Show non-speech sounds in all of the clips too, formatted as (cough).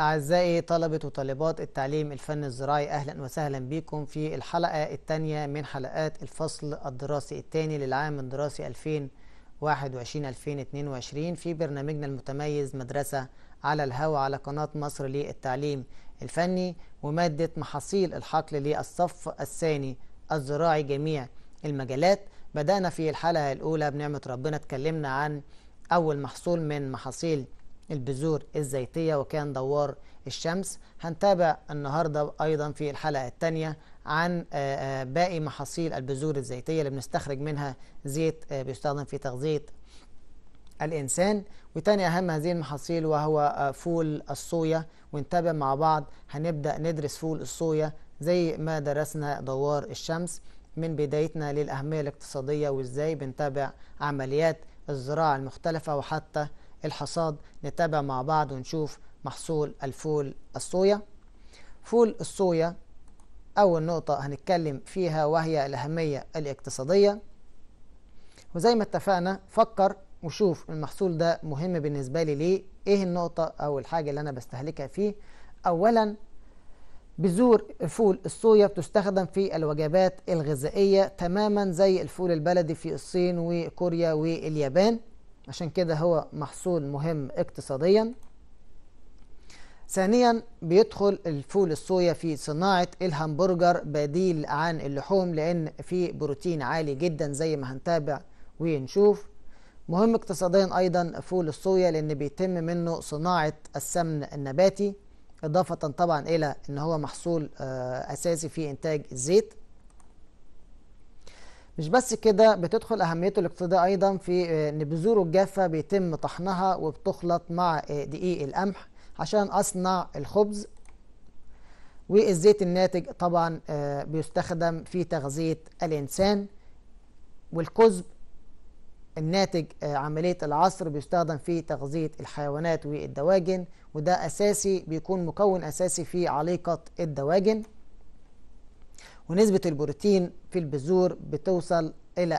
أعزائي طلبة وطالبات التعليم الفن الزراعي أهلا وسهلا بكم في الحلقة الثانية من حلقات الفصل الدراسي الثاني للعام الدراسي 2021-2022 في برنامجنا المتميز مدرسة على الهوى على قناة مصر للتعليم الفني ومادة محاصيل الحقل للصف الثاني الزراعي جميع المجالات بدأنا في الحلقة الأولى بنعمة ربنا اتكلمنا عن أول محصول من محاصيل البذور الزيتية وكان دوار الشمس هنتابع النهاردة أيضا في الحلقة الثانية عن آه، آه، باقي محاصيل البذور الزيتية اللي بنستخرج منها زيت آه، بيستخدم في تغذية الإنسان وتاني أهم هذه المحاصيل وهو فول الصويا ونتابع مع بعض هنبدأ ندرس فول الصويا زي ما درسنا دوار الشمس من بدايتنا للأهمية الاقتصادية وإزاي بنتابع عمليات الزراعة المختلفة وحتى الحصاد نتابع مع بعض ونشوف محصول الفول الصويا فول الصويا أول نقطة هنتكلم فيها وهي الأهمية الاقتصادية وزي ما اتفقنا فكر وشوف المحصول ده مهم بالنسبة لي ليه ايه النقطة أو الحاجة اللي أنا بستهلكها فيه أولا بذور فول الصويا بتستخدم في الوجبات الغذائية تماما زي الفول البلدي في الصين وكوريا واليابان عشان كده هو محصول مهم اقتصاديا ثانيا بيدخل الفول الصويا في صناعة الهمبرجر بديل عن اللحوم لأن فيه بروتين عالي جدا زي ما هنتابع ونشوف مهم اقتصاديا أيضا فول الصويا لأن بيتم منه صناعة السمن النباتي إضافة طبعا إلى أن هو محصول آه، أساسي في إنتاج الزيت مش بس كده بتدخل اهميته الاقتصاديه ايضا في آه، ان بذوره الجافه بيتم طحنها وبتخلط مع آه، دقيق القمح عشان اصنع الخبز والزيت الناتج طبعا آه، بيستخدم في تغذيه الانسان والكذب الناتج عملية العصر بيستخدم في تغذية الحيوانات والدواجن وده أساسي بيكون مكون أساسي في عليقه الدواجن ونسبة البروتين في البذور بتوصل إلى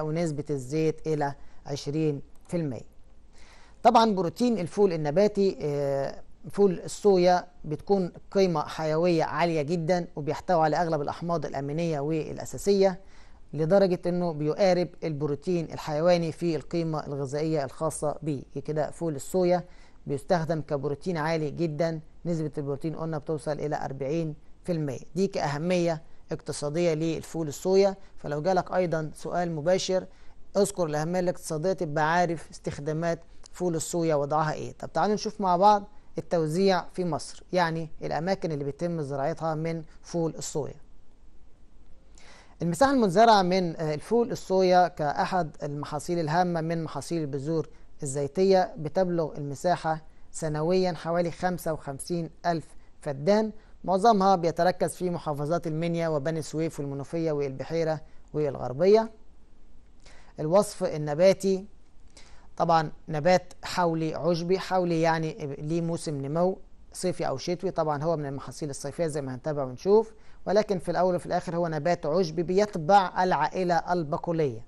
40% ونسبة الزيت إلى 20% طبعا بروتين الفول النباتي آه، فول الصويا بتكون قيمة حيوية عالية جدا وبيحتوي على أغلب الأحماض الأمينية والأساسية لدرجة أنه بيقارب البروتين الحيواني في القيمة الغذائية الخاصة به كده فول الصويا بيستخدم كبروتين عالي جدا نسبة البروتين قلنا بتوصل إلى 40 دي كأهمية اقتصادية للفول الصويا فلو جالك أيضا سؤال مباشر اذكر الأهمية الاقتصادية تبقى عارف استخدامات فول الصويا وضعها ايه طب تعالوا نشوف مع بعض التوزيع في مصر يعني الأماكن اللي بيتم زراعتها من فول الصويا المساحة المنزرعة من آه، الفول الصويا كأحد المحاصيل الهامة من محاصيل البذور الزيتية بتبلغ المساحة سنويا حوالي 55 ألف فدان معظمها بيتركز في محافظات المنيا وبني سويف والمنوفية والبحيرة والغربية الوصف النباتي طبعا نبات حولي عشبي حولي يعني ليه موسم نمو صيفي أو شتوي طبعا هو من المحاصيل الصيفية زي ما هنتابع ونشوف ولكن في الأول وفي الآخر هو نبات عشبي بيتبع العائلة البقولية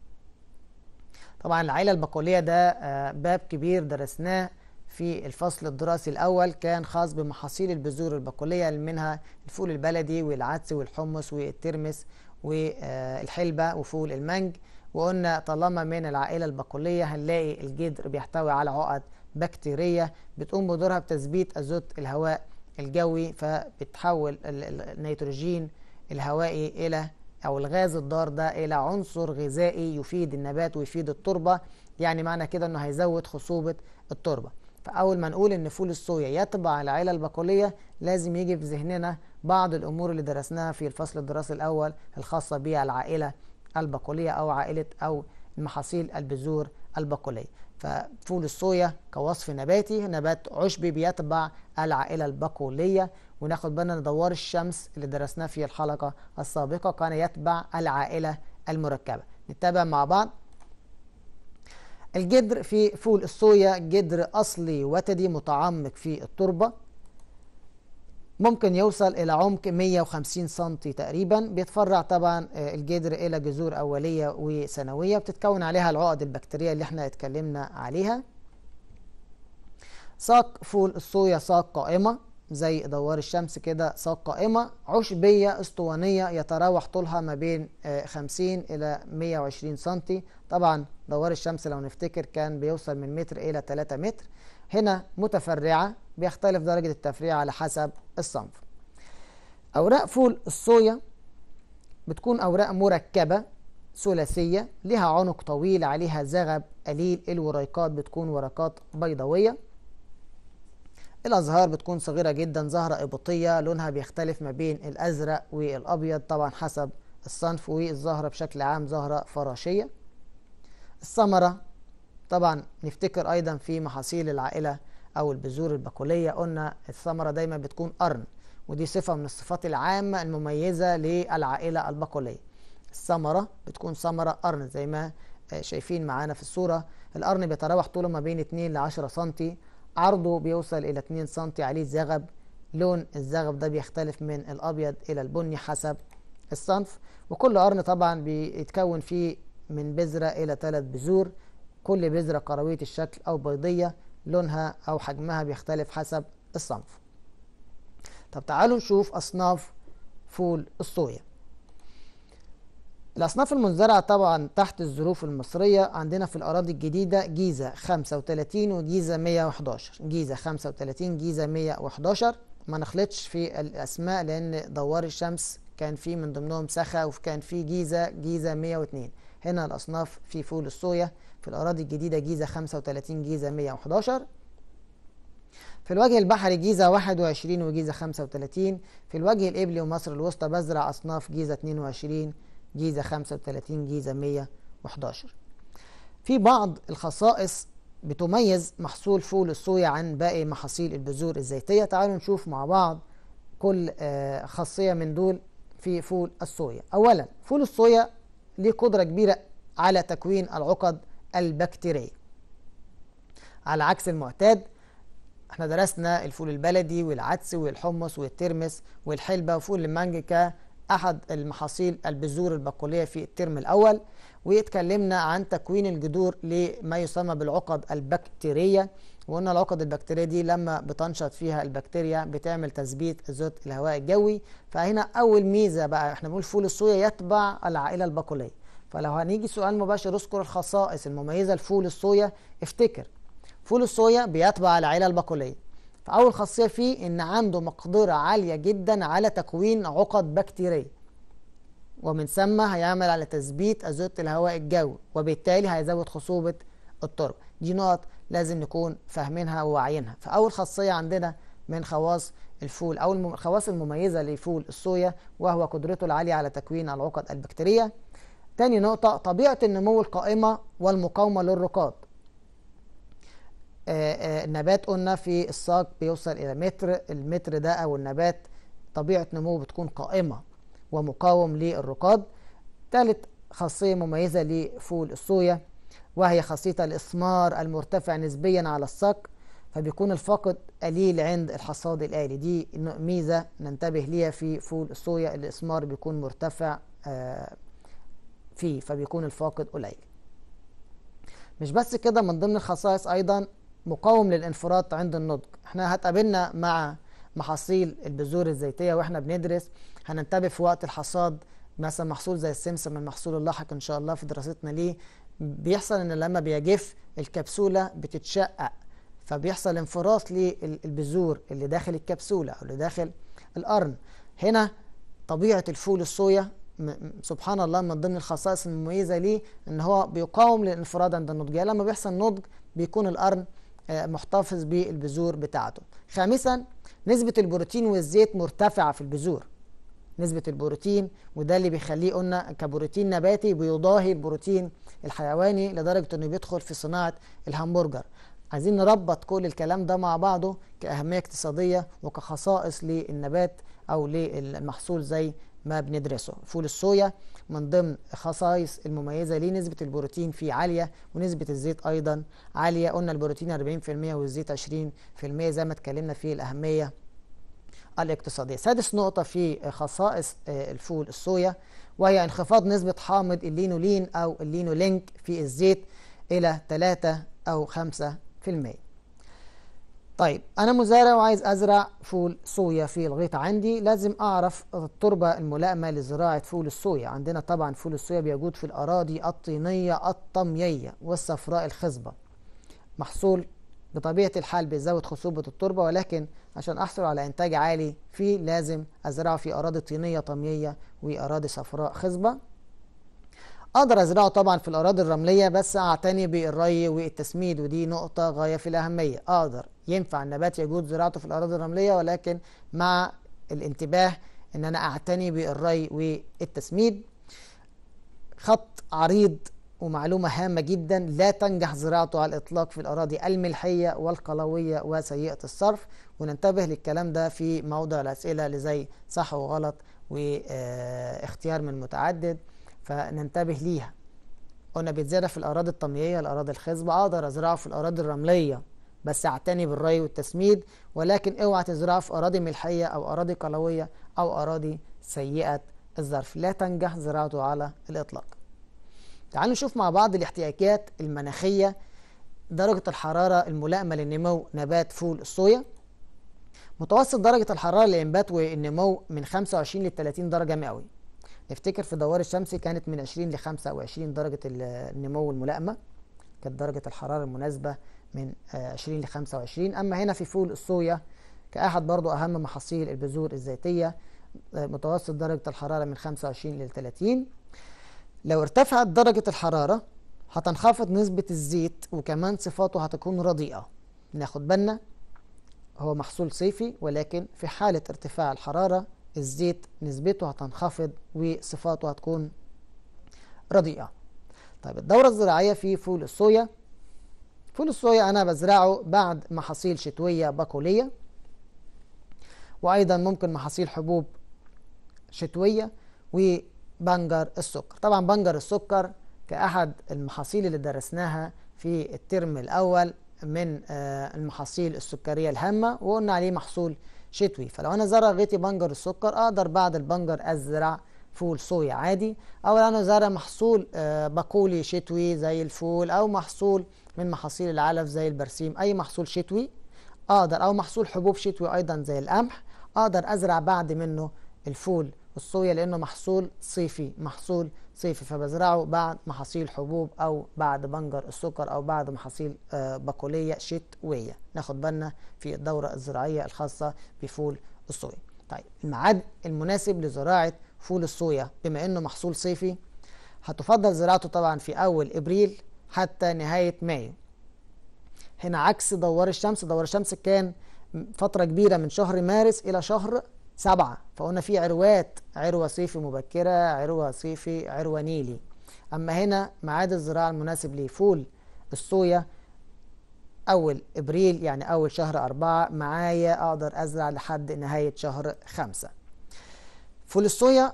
طبعا العائلة البقولية ده آه، باب كبير درسناه في الفصل الدراسي الأول كان خاص بمحاصيل البذور البقولية منها الفول البلدي والعدس والحمص والترمس والحلبة وفول المنج وقلنا طالما من العائلة البقولية هنلاقي الجدر بيحتوي على عقد بكتيرية بتقوم بدورها بتثبيت أزوت الهواء الجوي فبتحول النيتروجين الهوائي إلى أو الغاز الضار ده إلى عنصر غذائي يفيد النبات ويفيد التربة يعني معنى كده إنه هيزود خصوبة التربة فأول ما نقول إن فول الصويا يتبع العيلة البقولية لازم يجي في ذهننا بعض الأمور اللي درسناها في الفصل الدراسي الأول الخاصة بالعائلة البقولية أو عائلة أو المحاصيل البذور البقولية ففول الصويا كوصف نباتي نبات عشبي بيتبع العائلة البقولية وناخد بالنا ندور دوار الشمس اللي درسناه في الحلقة السابقة كان يتبع العائلة المركبة نتابع مع بعض الجدر في فول الصويا جدر أصلي وتدي متعمق في التربة ممكن يوصل إلى عمق 150 سم تقريبا بيتفرع طبعا آه، الجدر إلى جذور أولية وثانوية بتتكون عليها العقد البكتيرية اللي احنا اتكلمنا عليها ساق فول الصويا ساق قائمة زي دوار الشمس كده ساق قائمة عشبية اسطوانية يتراوح طولها ما بين 50 آه، إلى 120 سنتي طبعا دوار الشمس لو نفتكر كان بيوصل من متر إلى 3 متر هنا متفرعة بيختلف درجة التفريع على حسب الصنف أوراق فول الصويا بتكون أوراق مركبة ثلاثية لها عنق طويل عليها زغب قليل الوريقات بتكون ورقات بيضاوية الأزهار بتكون صغيرة جدا زهرة إبطية لونها بيختلف ما بين الأزرق والأبيض طبعا حسب الصنف والزهرة بشكل عام زهرة فراشية الثمرة طبعا نفتكر أيضا في محاصيل العائلة أو البذور البقولية قلنا الثمرة دايما بتكون قرن ودي صفة من الصفات العامة المميزة للعائلة البقولية الثمرة بتكون ثمرة قرن زي ما آه، شايفين معانا في الصورة القرن بيتراوح طوله ما بين 2 ل 10 سنتي عرضه بيوصل إلى 2 سم عليه زغب لون الزغب ده بيختلف من الأبيض إلى البني حسب الصنف وكل قرن طبعا بيتكون فيه من بذرة إلى ثلاث بذور كل بذرة كروية الشكل أو بيضية لونها أو حجمها بيختلف حسب الصنف طب تعالوا نشوف أصناف فول الصويا الأصناف المزرعة طبعا تحت الظروف المصرية عندنا في الأراضي الجديدة جيزة 35 وجيزة 111 جيزة 35 جيزة 111 ما نخلطش في الأسماء لأن دوار الشمس كان في من ضمنهم سخا وكان في جيزة جيزة 102 هنا الأصناف في فول الصويا في الأراضي الجديدة جيزة 35 جيزة 111 في الوجه البحري جيزة 21 وجيزة 35 في الوجه الإبلي ومصر الوسطى بزرع أصناف جيزة 22 جيزة 35 جيزة 111 في بعض الخصائص بتميز محصول فول الصويا عن باقي محاصيل البذور الزيتية تعالوا نشوف مع بعض كل آه، خاصية من دول في فول الصويا أولا فول الصويا ليه قدرة كبيرة على تكوين العقد البكتيرية على عكس المعتاد احنا درسنا الفول البلدي والعدس والحمص والترمس والحلبة وفول المانج أحد المحاصيل البذور البقولية في الترم الأول واتكلمنا عن تكوين الجذور لما يسمى بالعقد البكتيرية وقلنا العقد البكتيرية دي لما بتنشط فيها البكتيريا بتعمل تثبيت ذات الهواء الجوي فهنا أول ميزة بقى احنا بنقول فول الصويا يتبع العائلة البقولية فلو هنيجي سؤال مباشر اذكر الخصائص المميزة لفول الصويا افتكر فول الصويا بيتبع العائلة البقولية فأول خاصية فيه إن عنده مقدرة عالية جدا على تكوين عقد بكتيرية ومن ثم هيعمل على تثبيت أزوت الهواء الجوي وبالتالي هيزود خصوبة التربة دي نقط لازم نكون فاهمينها وواعيينها فأول خاصية عندنا من خواص الفول أو الخواص المميزة لفول الصويا وهو قدرته العالية على تكوين العقد البكتيرية تاني نقطة طبيعة النمو القائمة والمقاومة للرقاد آه، آه، نبات قلنا في الساق بيوصل إلى متر المتر ده أو النبات طبيعة نموه بتكون قائمة ومقاوم للرقاد ثالث خاصية مميزة لفول الصويا وهي خاصية الاسمار المرتفع نسبيا على الساق فبيكون الفقد قليل عند الحصاد الآلي دي ميزة ننتبه ليها في فول الصويا الاسمار بيكون مرتفع آه، فيه فبيكون الفاقد قليل مش بس كده من ضمن الخصائص أيضا مقاوم للانفراط عند النضج احنا هتقابلنا مع محاصيل البذور الزيتية واحنا بندرس هننتبه في وقت الحصاد مثلا محصول زي السمسم المحصول اللاحق ان شاء الله في دراستنا ليه بيحصل ان لما بيجف الكبسولة بتتشقق فبيحصل انفراط للبذور اللي داخل الكبسولة او اللي داخل القرن هنا طبيعة الفول الصويا سبحان الله من ضمن الخصائص المميزة ليه ان هو بيقاوم للانفراد عند النضج يعني لما بيحصل نضج بيكون القرن آه، محتفظ بالبذور بتاعته خامسا نسبة البروتين والزيت مرتفعة في البذور نسبة البروتين وده اللي بيخليه قلنا كبروتين نباتي بيضاهي البروتين الحيواني لدرجة انه بيدخل في صناعة الهمبرجر عايزين نربط كل الكلام ده مع بعضه كأهمية اقتصادية وكخصائص للنبات أو للمحصول زي ما بندرسه فول الصويا من ضمن خصائص المميزة ليه نسبة البروتين فيه عالية ونسبة الزيت أيضا عالية قلنا البروتين 40% والزيت 20% زي ما اتكلمنا في الأهمية الاقتصادية سادس نقطة في خصائص آه، الفول الصويا وهي انخفاض نسبة حامض اللينولين أو اللينولينك في الزيت إلى 3 أو طيب أنا مزارع وعايز أزرع فول صويا في الغيط عندي لازم أعرف التربة الملائمة لزراعة فول الصويا عندنا طبعا فول الصويا بيجود في الأراضي الطينية الطميية والصفراء الخصبة محصول بطبيعة الحال بيزود خصوبة التربة ولكن عشان أحصل على إنتاج عالي فيه لازم أزرعه في أراضي طينية طميية وأراضي صفراء خصبة اقدر ازرعه طبعا في الاراضي الرمليه بس اعتني بالري والتسميد ودي نقطه غايه في الاهميه اقدر ينفع النبات يجود زراعته في الاراضي الرمليه ولكن مع الانتباه ان انا اعتني بالري والتسميد خط عريض ومعلومة هامة جدا لا تنجح زراعته على الإطلاق في الأراضي الملحية والقلوية وسيئة الصرف وننتبه للكلام ده في موضع الأسئلة اللي زي صح وغلط واختيار من متعدد فننتبه ليها قلنا بيتزرع في الأراضي الطميه الأراضي الخصبة أقدر أزرعه في الأراضي الرملية بس أعتني بالري والتسميد ولكن اوعى تزرعه في أراضي ملحية أو أراضي قلوية أو أراضي سيئة الظرف لا تنجح زراعته على الإطلاق تعالوا نشوف مع بعض الاحتياجات المناخية درجة الحرارة الملائمة لنمو نبات فول الصويا متوسط درجة الحرارة للإنبات والنمو من 25 ل 30 درجة مئوية نفتكر في دوار الشمس كانت من 20 ل 25 درجة النمو الملائمة كانت درجة الحرارة المناسبة من 20 آه، ل 25 أما هنا في فول الصويا كأحد برضو أهم محاصيل البذور الزيتية آه، متوسط درجة الحرارة من 25 ل 30 لو ارتفعت درجة الحرارة هتنخفض نسبة الزيت وكمان صفاته هتكون رديئة ناخد بالنا هو محصول صيفي ولكن في حالة ارتفاع الحرارة الزيت نسبته هتنخفض وصفاته هتكون رديئة طيب الدورة الزراعية في فول الصويا فول الصويا أنا بزرعه بعد محاصيل شتوية باكولية وأيضا ممكن محاصيل حبوب شتوية وبنجر السكر طبعا بنجر السكر كأحد المحاصيل اللي درسناها في الترم الأول من آه، المحاصيل السكرية الهامة وقلنا عليه محصول شتوي فلو انا زرع غيتي بنجر السكر اقدر بعد البنجر ازرع فول صويا عادي او انا زرع محصول آه، بقولي شتوي زي الفول او محصول من محاصيل العلف زي البرسيم اي محصول شتوي اقدر او محصول حبوب شتوي ايضا زي القمح اقدر ازرع بعد منه الفول والصويا لانه محصول صيفي محصول صيفي فبزرعه بعد محاصيل حبوب او بعد بنجر السكر او بعد محاصيل آه، بقوليه شتويه ناخد بالنا في الدوره الزراعيه الخاصه بفول الصويا طيب الميعاد المناسب لزراعه فول الصويا بما انه محصول صيفي هتفضل زراعته طبعا في اول ابريل حتى نهايه مايو هنا عكس دوار الشمس دوار الشمس كان فتره كبيره من شهر مارس الى شهر سبعة فقلنا في عروات عروة صيفي مبكرة عروة صيفي عروة نيلي أما هنا ميعاد الزراعة المناسب لفول الصويا أول إبريل يعني أول شهر أربعة معايا أقدر أزرع لحد نهاية شهر خمسة فول الصويا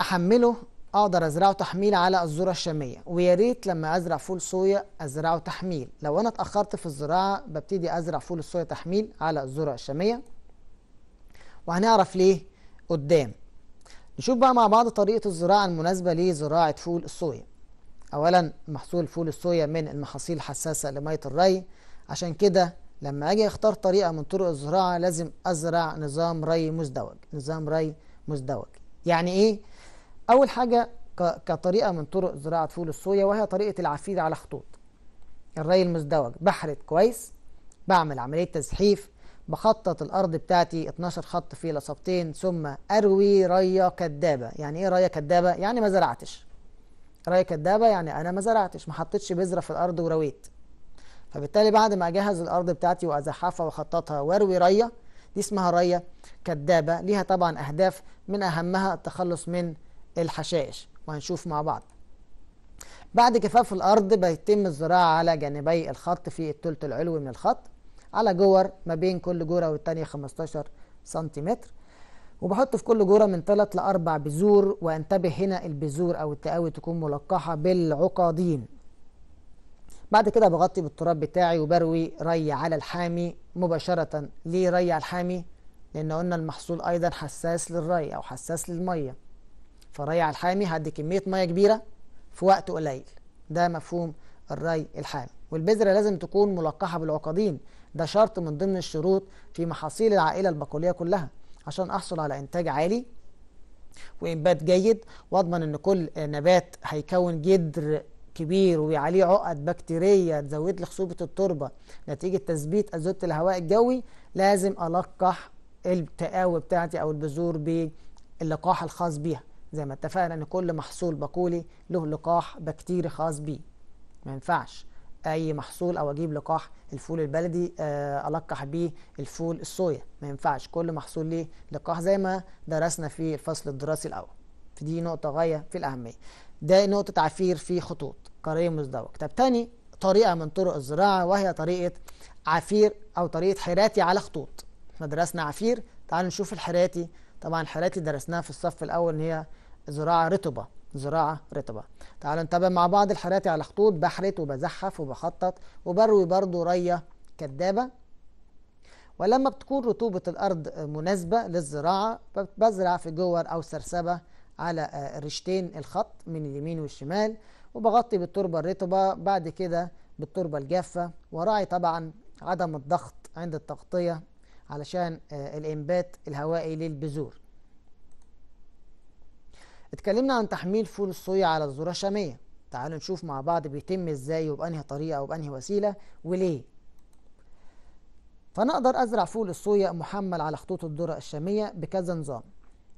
أحمله أقدر أزرعه تحميل على الذرة الشامية ويا ريت لما أزرع فول صويا أزرعه تحميل لو أنا اتأخرت في الزراعة ببتدي أزرع فول الصويا تحميل على الذرة الشامية وهنعرف ليه قدام نشوف بقى مع بعض طريقة الزراعة المناسبة لزراعة فول الصويا أولا محصول فول الصويا من المحاصيل الحساسة لمية الري عشان كده لما أجي أختار طريقة من طرق الزراعة لازم أزرع نظام ري مزدوج نظام ري مزدوج يعني إيه؟ أول حاجة كطريقة من طرق زراعة فول الصويا وهي طريقة العفير على خطوط الري المزدوج بحرد كويس بعمل عملية تزحيف بخطط الارض بتاعتي 12 خط في لصبتين ثم اروي ريا كدابه يعني ايه ريا كدابه يعني ما زرعتش ريا كدابه يعني انا ما زرعتش ما حطيتش بذره في الارض ورويت فبالتالي بعد ما اجهز الارض بتاعتي وازحفها واخططها واروي ريا دي اسمها ريا كدابه ليها طبعا اهداف من اهمها التخلص من الحشائش وهنشوف مع بعض بعد جفاف الارض بيتم الزراعه على جانبي الخط في الثلث العلوي من الخط على جور ما بين كل جوره والتانيه 15 سنتيمتر وبحط في كل جوره من 3 ل 4 بذور وانتبه هنا البذور او التقاوي تكون ملقحه بالعقادين بعد كده بغطي بالتراب بتاعي وبروي ري على الحامي مباشره ليه ري على الحامي لان قلنا المحصول ايضا حساس للري او حساس للميه فري على الحامي هدي كميه ميه كبيره في وقت قليل ده مفهوم الري الحامي والبذره لازم تكون ملقحه بالعقادين ده شرط من ضمن الشروط في محاصيل العائلة البقولية كلها عشان أحصل على إنتاج عالي وإنبات جيد وأضمن إن كل نبات هيكون جدر كبير وعليه عقد بكتيرية تزود لي خصوبة التربة نتيجة تثبيت ازوت الهواء الجوي لازم ألقح التقاوي بتاعتي أو البذور باللقاح الخاص بيها زي ما اتفقنا إن كل محصول بقولي له لقاح بكتيري خاص بيه ما ينفعش اي محصول او اجيب لقاح الفول البلدي آه، القح بيه الفول الصويا ما ينفعش كل محصول ليه لقاح زي ما درسنا في الفصل الدراسي الاول فدي نقطه غايه في الاهميه ده نقطه عفير في خطوط قريه مزدوج طب تاني طريقه من طرق الزراعه وهي طريقه عفير او طريقه حراتي على خطوط احنا درسنا عفير تعالوا نشوف الحراتي طبعا الحراتي درسناها في الصف الاول ان هي زراعه رطبه زراعة رطبة تعالوا نتابع مع بعض الحالات على خطوط بحرت وبزحف وبخطط وبروي برضو رية كدابة ولما بتكون رطوبة الأرض مناسبة للزراعة بزرع في جور أو سرسبة على آه، رشتين الخط من اليمين والشمال وبغطي بالتربة الرطبة بعد كده بالتربة الجافة وراعي طبعا عدم الضغط عند التغطية علشان آه، الإنبات الهوائي للبذور اتكلمنا عن تحميل فول الصويا على الذرة الشامية تعالوا نشوف مع بعض بيتم ازاي وبأنهي طريقة وبأنهي وسيلة وليه فأنا أقدر أزرع فول الصويا محمل على خطوط الذرة الشامية بكذا نظام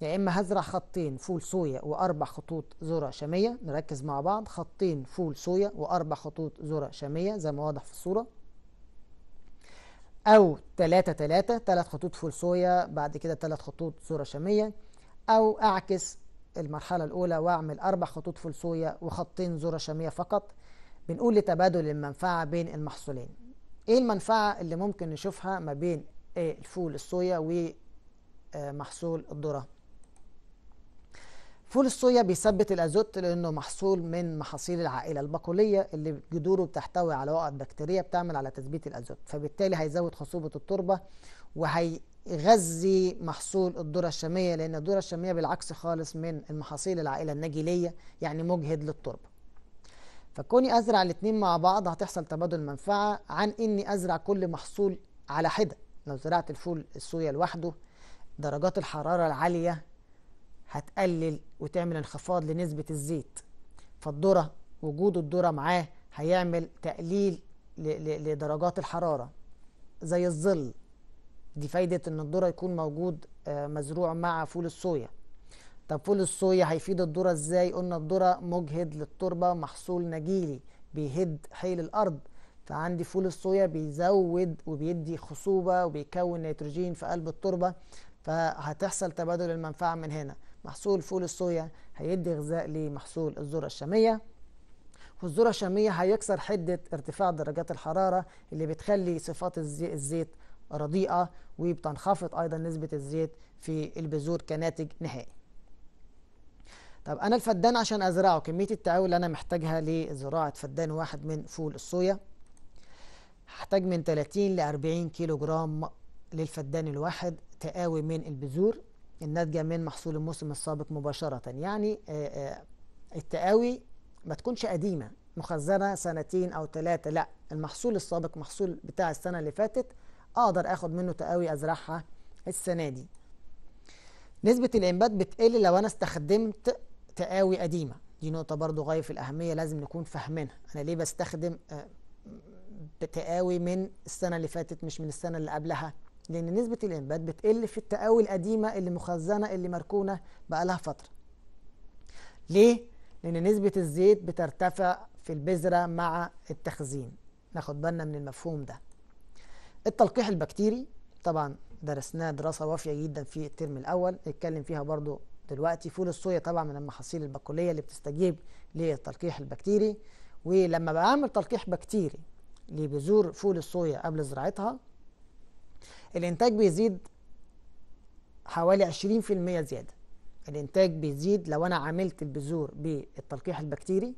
يا يعني إما هزرع خطين فول صويا وأربع خطوط ذرة شامية نركز مع بعض خطين فول صويا وأربع خطوط ذرة شامية زي ما واضح في الصورة أو تلاتة تلاتة تلات خطوط فول صويا بعد كده تلات خطوط ذرة شامية أو أعكس المرحلة الأولى وأعمل أربع خطوط فول صويا وخطين ذرة شامية فقط بنقول لتبادل المنفعة بين المحصولين إيه المنفعة اللي ممكن نشوفها ما بين الفول الصويا ومحصول الذرة فول الصويا بيثبت الازوت لانه محصول من محاصيل العائله البقوليه اللي جذوره بتحتوي على وقع بكتيريه بتعمل على تثبيت الازوت فبالتالي هيزود خصوبه التربه وهي يغذي محصول الذرة الشامية لأن الذرة الشامية بالعكس خالص من المحاصيل العائلة النجيلية يعني مجهد للتربة فكوني أزرع الاتنين مع بعض هتحصل تبادل منفعة عن إني أزرع كل محصول على حدة لو زرعت الفول الصويا لوحده درجات الحرارة العالية هتقلل وتعمل انخفاض لنسبة الزيت فالذرة وجود الذرة معاه هيعمل تقليل لدرجات الحرارة زي الظل دي فايدة ان الذرة يكون موجود آه، مزروع مع فول الصويا طب فول الصويا هيفيد الذرة ازاي قلنا الذرة مجهد للتربة محصول نجيلي بيهد حيل الارض فعندي فول الصويا بيزود وبيدي خصوبة وبيكون نيتروجين في قلب التربة فهتحصل تبادل المنفعة من هنا محصول فول الصويا هيدي غذاء لمحصول الذرة الشامية والذرة الشامية هيكسر حدة ارتفاع درجات الحرارة اللي بتخلي صفات الزيت رديئة وبتنخفض أيضا نسبة الزيت في البذور كناتج نهائي طب أنا الفدان عشان أزرعه كمية التقاوي اللي أنا محتاجها لزراعة فدان واحد من فول الصويا هحتاج من 30 ل 40 كيلو جرام للفدان الواحد تقاوي من البذور الناتجة من محصول الموسم السابق مباشرة يعني آه، آه، التقاوي ما تكونش قديمة مخزنة سنتين أو ثلاثة لا المحصول السابق محصول بتاع السنة اللي فاتت اقدر اخد منه تقاوي ازرعها السنه دي نسبه الانبات بتقل لو انا استخدمت تقاوي قديمه دي نقطه برضو غايه في الاهميه لازم نكون فاهمينها انا ليه بستخدم آه، تقاوي من السنه اللي فاتت مش من السنه اللي قبلها لان نسبه الانبات بتقل في التقاوي القديمه اللي مخزنه اللي مركونه بقى لها فتره ليه لان نسبه الزيت بترتفع في البذره مع التخزين ناخد بالنا من المفهوم ده التلقيح البكتيري طبعا درسناه دراسه وافيه جدا في الترم الاول اتكلم فيها برضو دلوقتي فول الصويا طبعا من المحاصيل البقوليه اللي بتستجيب للتلقيح البكتيري ولما بعمل تلقيح بكتيري لبذور فول الصويا قبل زراعتها الانتاج بيزيد حوالي 20% زياده الانتاج بيزيد لو انا عملت البذور بالتلقيح البكتيري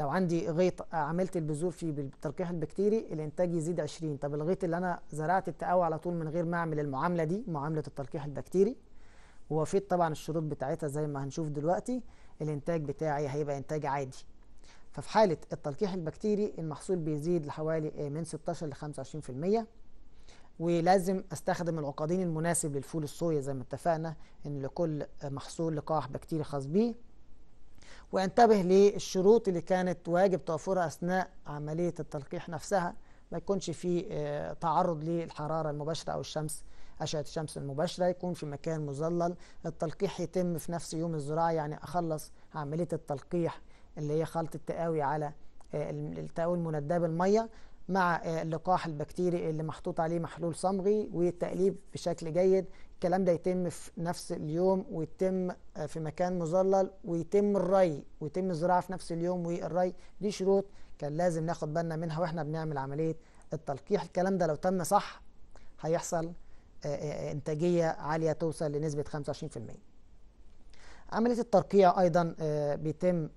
لو عندي غيط آه، عملت البذور فيه بالتلقيح البكتيري الانتاج يزيد 20 طب الغيط اللي انا زرعت التقوى على طول من غير ما اعمل المعامله دي معامله التلقيح البكتيري ووفيت طبعا الشروط بتاعتها زي ما هنشوف دلوقتي الانتاج بتاعي هيبقى انتاج عادي ففي حاله التلقيح البكتيري المحصول بيزيد لحوالي آه، من 16 ل 25% ولازم استخدم العقادين المناسب للفول الصويا زي ما اتفقنا ان لكل محصول لقاح بكتيري خاص بيه وانتبه للشروط اللي كانت واجب توفرها أثناء عملية التلقيح نفسها ما يكونش في آه، تعرض للحرارة المباشرة أو الشمس أشعة الشمس المباشرة يكون في مكان مظلل التلقيح يتم في نفس يوم الزراعة يعني أخلص عملية التلقيح اللي هي خلط التقاوي على آه، التقاوي المنداه بالمية مع آه، اللقاح البكتيري اللي محطوط عليه محلول صمغي والتقليب بشكل جيد الكلام ده يتم في نفس اليوم ويتم آه، في مكان مظلل ويتم الري ويتم الزراعه في نفس اليوم والري دي شروط كان لازم ناخد بالنا منها واحنا بنعمل عمليه التلقيح الكلام ده لو تم صح هيحصل آه، آه، انتاجيه عاليه توصل لنسبه 25% عملية الترقيع أيضا بيتم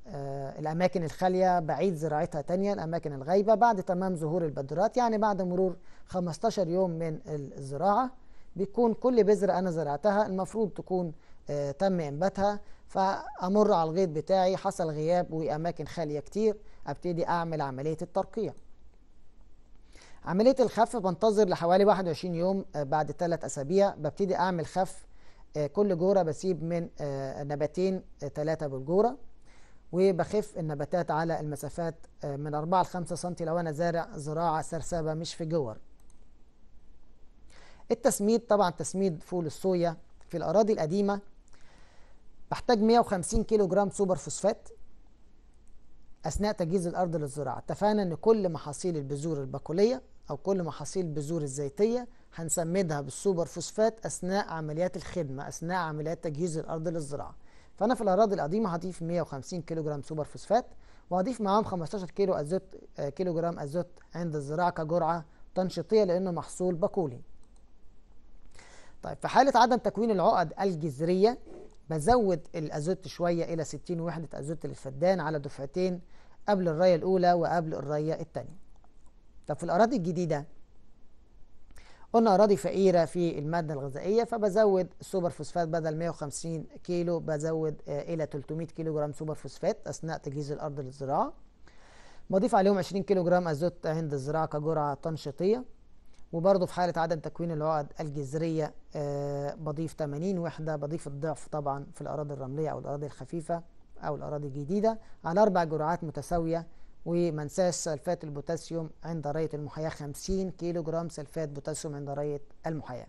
الأماكن الخالية بعيد زراعتها تانية الأماكن الغايبة بعد تمام ظهور البدرات يعني بعد مرور 15 يوم من الزراعة بيكون كل بذرة أنا زرعتها المفروض تكون آه، تم إنباتها فأمر على الغيط بتاعي حصل غياب وأماكن خالية كتير أبتدي أعمل عملية الترقيع عملية الخف بنتظر لحوالي 21 يوم آه، بعد 3 أسابيع ببتدي أعمل خف آه، كل جورة بسيب من نباتين ثلاثة بالجورة وبخف النباتات على المسافات من 4 ل 5 سم لو أنا زارع زراعة سرسابة مش في جور التسميد طبعا تسميد فول الصويا في الأراضي القديمة بحتاج 150 كيلو جرام سوبر فوسفات أثناء تجهيز الأرض للزراعة اتفقنا إن كل محاصيل البذور البقولية أو كل محاصيل البذور الزيتية هنسمدها بالسوبر فوسفات أثناء عمليات الخدمة أثناء عمليات تجهيز الأرض للزراعة فأنا في الأراضي القديمة هضيف 150 كيلو جرام سوبر فوسفات وهضيف معاهم 15 كيلو أزوت آه، كيلو جرام أزوت عند الزراعة كجرعة تنشيطية لأنه محصول بقولي طيب في حالة عدم تكوين العقد الجذرية بزود الازوت شوية إلى 60 وحدة ازوت للفدان على دفعتين قبل الراية الأولى وقبل الراية الثانية. طب في الأراضي الجديدة قلنا أراضي فقيرة في المادة الغذائية فبزود سوبر فوسفات بدل 150 كيلو بزود آه، إلى 300 كيلو جرام سوبر فوسفات أثناء تجهيز الأرض للزراعة. بضيف عليهم 20 كيلو جرام أزوت هند الزراعة كجرعة تنشيطية وبرضه في حالة عدم تكوين العقد الجذرية آه، بضيف 80 وحدة بضيف الضعف طبعا في الأراضي الرملية أو الأراضي الخفيفة أو الأراضي الجديدة على أربع جرعات متساوية ومنساش سلفات البوتاسيوم عند رية المحياة 50 كيلو جرام سلفات بوتاسيوم عند رية المحياة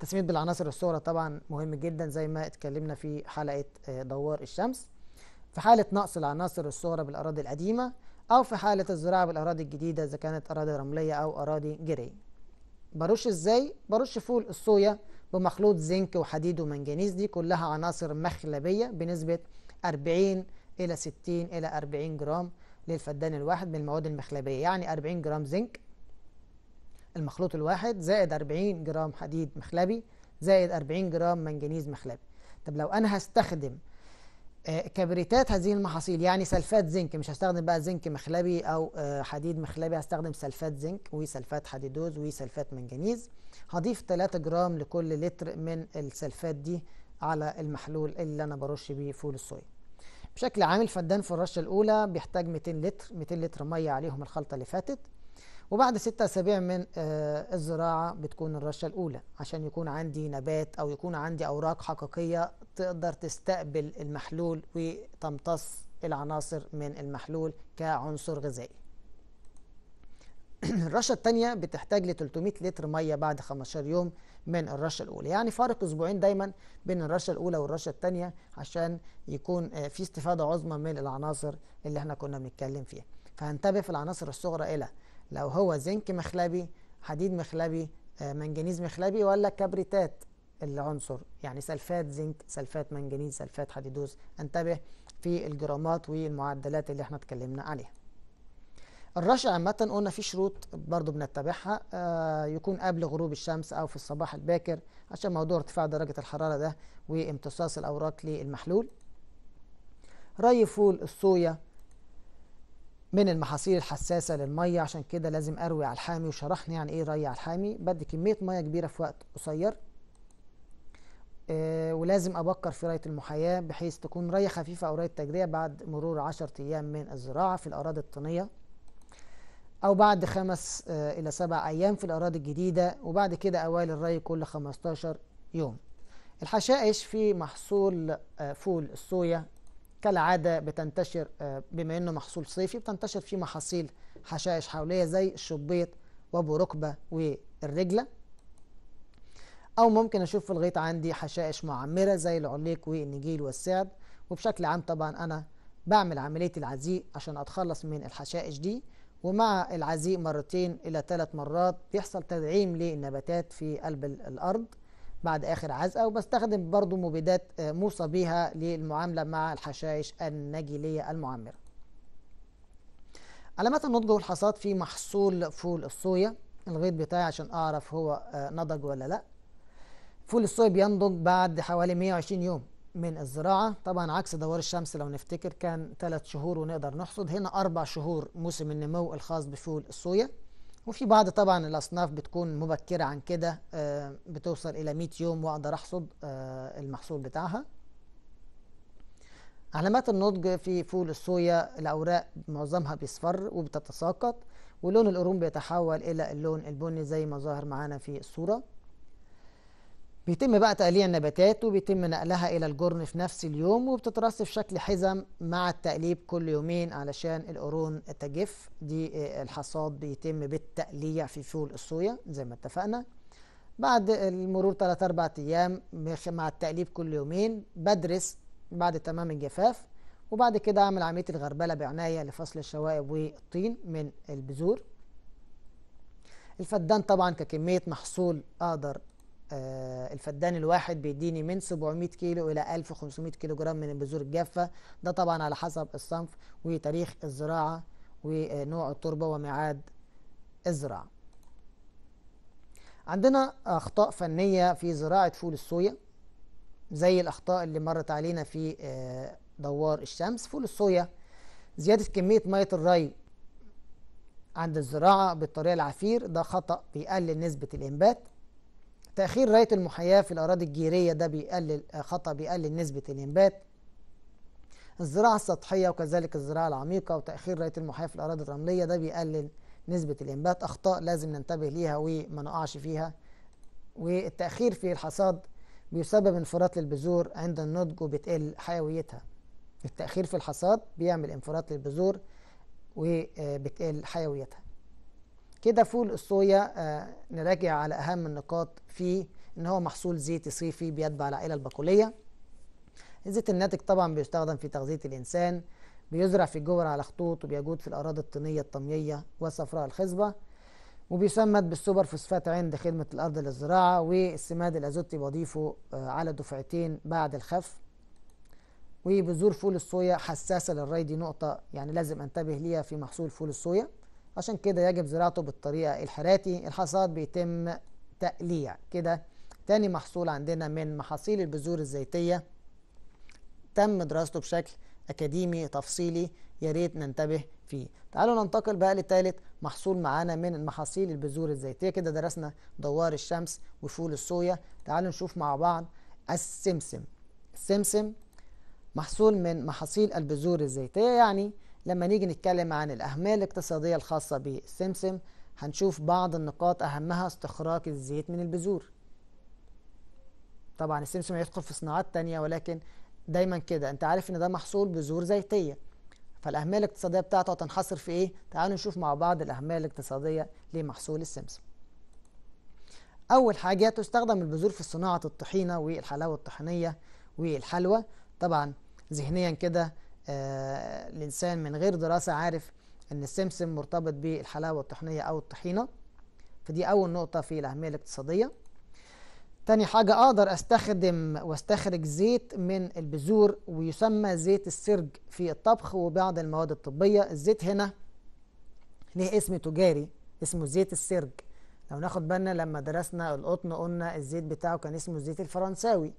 تسميد بالعناصر الصغرى طبعا مهم جدا زي ما اتكلمنا في حلقة آه، دوار الشمس في حالة نقص العناصر الصغرى بالأراضي القديمة أو في حالة الزراعة بالأراضي الجديدة إذا كانت أراضي رملية أو أراضي جري برش إزاي؟ برش فول الصويا بمخلوط زنك وحديد ومنجنيز دي كلها عناصر مخلبية بنسبة 40 إلى 60 إلى 40 جرام للفدان الواحد من المواد المخلبية يعني 40 جرام زنك المخلوط الواحد زائد 40 جرام حديد مخلبي زائد 40 جرام منجنيز مخلبي طب لو أنا هستخدم آه، كبريتات هذه المحاصيل يعني سلفات زنك مش هستخدم بقى زنك مخلبي او آه، حديد مخلبي هستخدم سلفات زنك وسلفات حديدوز وسلفات منجنيز هضيف 3 جرام لكل لتر من السلفات دي على المحلول اللي انا برش بيه فول الصويا بشكل عام الفدان في الرشه الاولى بيحتاج 200 لتر 200 لتر ميه عليهم الخلطه اللي فاتت وبعد ستة أسابيع من آه، الزراعة بتكون الرشة الأولى عشان يكون عندي نبات أو يكون عندي أوراق حقيقية تقدر تستقبل المحلول وتمتص العناصر من المحلول كعنصر غذائي (clears throat) الرشة التانية بتحتاج ل 300 لتر مية بعد 15 يوم من الرشة الأولى يعني فارق أسبوعين دايما بين الرشة الأولى والرشة التانية عشان يكون آه، في استفادة عظمى من العناصر اللي احنا كنا بنتكلم فيها فهنتبه في العناصر الصغرى إلى لو هو زنك مخلبي حديد مخلبي آه، منجنيز مخلبي ولا كبريتات العنصر يعني سلفات زنك سلفات منجنيز سلفات حديدوز انتبه في الجرامات والمعدلات اللي احنا اتكلمنا عليها الرش عامة قلنا في شروط برضو بنتبعها آه، يكون قبل غروب الشمس أو في الصباح الباكر عشان موضوع ارتفاع درجة الحرارة ده وامتصاص الأوراق للمحلول ري فول الصويا من المحاصيل الحساسة للمية عشان كده لازم أروي على الحامي وشرحني يعني إيه ري على الحامي بدي كمية مية كبيرة في وقت قصير آه ولازم أبكر في راية المحاياة بحيث تكون راية خفيفة أو راية تجريع بعد مرور عشرة أيام من الزراعة في الأراضي الطينية أو بعد خمس آه إلى سبع أيام في الأراضي الجديدة وبعد كده أوائل الري كل 15 يوم الحشائش في محصول آه فول الصويا كالعادة بتنتشر آه، بما أنه محصول صيفي بتنتشر في محاصيل حشائش حولية زي الشبيط وأبو ركبة والرجلة أو ممكن أشوف في الغيط عندي حشائش معمرة زي العليق والنجيل والسعد وبشكل عام طبعا أنا بعمل عملية العزيء عشان أتخلص من الحشائش دي ومع العزيء مرتين إلى ثلاث مرات بيحصل تدعيم للنباتات في قلب الأرض بعد آخر عزقة وبستخدم برضو مبيدات آه، موصى بها للمعاملة مع الحشائش النجيلية المعمرة علامات النضج والحصاد في محصول فول الصويا الغيط بتاعي عشان أعرف هو آه، نضج ولا لأ فول الصويا بينضج بعد حوالي 120 يوم من الزراعة طبعا عكس دوار الشمس لو نفتكر كان ثلاث شهور ونقدر نحصد هنا اربع شهور موسم النمو الخاص بفول الصويا وفي بعض طبعا الاصناف بتكون مبكره عن كده آه، بتوصل الى 100 يوم واقدر احصد آه، المحصول بتاعها علامات النضج في فول الصويا الاوراق معظمها بيصفر وبتتساقط ولون القرون بيتحول الى اللون البني زي ما ظاهر معانا في الصوره بيتم بقى تقليع النباتات وبيتم نقلها إلى الجرن في نفس اليوم وبتترص في شكل حزم مع التقليب كل يومين علشان القرون تجف دي آه، الحصاد بيتم بالتقليع في فول الصويا زي ما اتفقنا بعد المرور 3 4 أيام مع التقليب كل يومين بدرس بعد تمام الجفاف وبعد كده أعمل عملية الغربلة بعناية لفصل الشوائب والطين من البذور الفدان طبعا ككمية محصول أقدر آه، الفدان الواحد بيديني من 700 كيلو الى 1500 كيلو جرام من البذور الجافه ده طبعا على حسب الصنف وتاريخ الزراعه ونوع التربه وميعاد الزراعه عندنا اخطاء فنيه في زراعه فول الصويا زي الاخطاء اللي مرت علينا في آه، دوار الشمس فول الصويا زياده كميه ميه الري عند الزراعه بالطريقه العفير ده خطا بيقلل نسبه الانبات تأخير راية المحياة في الأراضي الجيرية ده بيقلل خطأ بيقلل نسبة الإنبات الزراعة السطحية وكذلك الزراعة العميقة وتأخير راية المحياة في الأراضي الرملية ده بيقلل نسبة الإنبات أخطاء لازم ننتبه ليها وما نقعش فيها والتأخير في الحصاد بيسبب انفراط للبذور عند النضج وبتقل حيويتها التأخير في الحصاد بيعمل انفراط للبذور وبتقل حيويتها كده فول الصويا آه، نراجع على أهم النقاط في إن هو محصول زيتي صيفي بيتبع العائلة البقولية الزيت الناتج طبعا بيستخدم في تغذية الإنسان بيزرع في الجور على خطوط وبيجود في الأراضي الطينية الطمية والصفراء الخصبة وبيسمد بالسوبر فوسفات عند خدمة الأرض للزراعة والسماد الأزوتي بضيفه آه، على دفعتين بعد الخف وبذور فول الصويا حساسة للري دي نقطة يعني لازم أنتبه ليها في محصول فول الصويا عشان كده يجب زراعته بالطريقة الحراتي الحصاد بيتم تقليع كده تاني محصول عندنا من محاصيل البذور الزيتية تم دراسته بشكل أكاديمي تفصيلي يا ريت ننتبه فيه تعالوا ننتقل بقى لتالت محصول معانا من محاصيل البذور الزيتية كده درسنا دوار الشمس وفول الصويا تعالوا نشوف مع بعض السمسم السمسم محصول من محاصيل البذور الزيتية يعني لما نيجي نتكلم عن الأهمية الاقتصادية الخاصة بالسمسم هنشوف بعض النقاط أهمها استخراج الزيت من البذور طبعا السمسم هيدخل في صناعات تانية ولكن دايما كده انت عارف ان ده محصول بذور زيتية فالأهمية الاقتصادية بتاعته هتنحصر في ايه؟ تعالوا نشوف مع بعض الأهمية الاقتصادية لمحصول السمسم أول حاجة تستخدم البذور في صناعة الطحينة والحلاوة الطحينية والحلوى طبعا ذهنيا كده آه، الإنسان من غير دراسة عارف إن السمسم مرتبط بالحلاوة الطحنيه أو الطحينة فدي أول نقطة في الأهمية الاقتصادية تاني حاجة أقدر أستخدم واستخرج زيت من البذور ويسمى زيت السرج في الطبخ وبعض المواد الطبية الزيت هنا ليه اسم تجاري اسمه زيت السرج لو ناخد بالنا لما درسنا القطن قلنا الزيت بتاعه كان اسمه الزيت الفرنساوي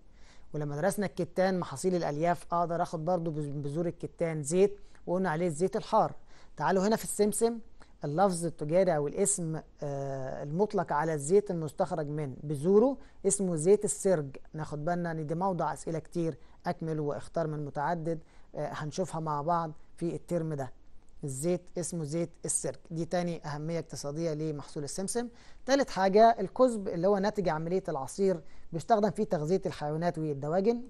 ولما درسنا الكتان محاصيل الالياف اقدر اخد برضو بذور الكتان زيت وقلنا عليه الزيت الحار تعالوا هنا في السمسم اللفظ التجاري او الاسم آه، المطلق على الزيت المستخرج من بذوره اسمه زيت السرج ناخد بالنا ان دي موضع اسئله كتير اكمل واختار من متعدد آه، هنشوفها مع بعض في الترم ده الزيت اسمه زيت السيرك دي تاني أهمية اقتصادية لمحصول السمسم تالت حاجة الكزب اللي هو ناتج عملية العصير بيستخدم في تغذية الحيوانات والدواجن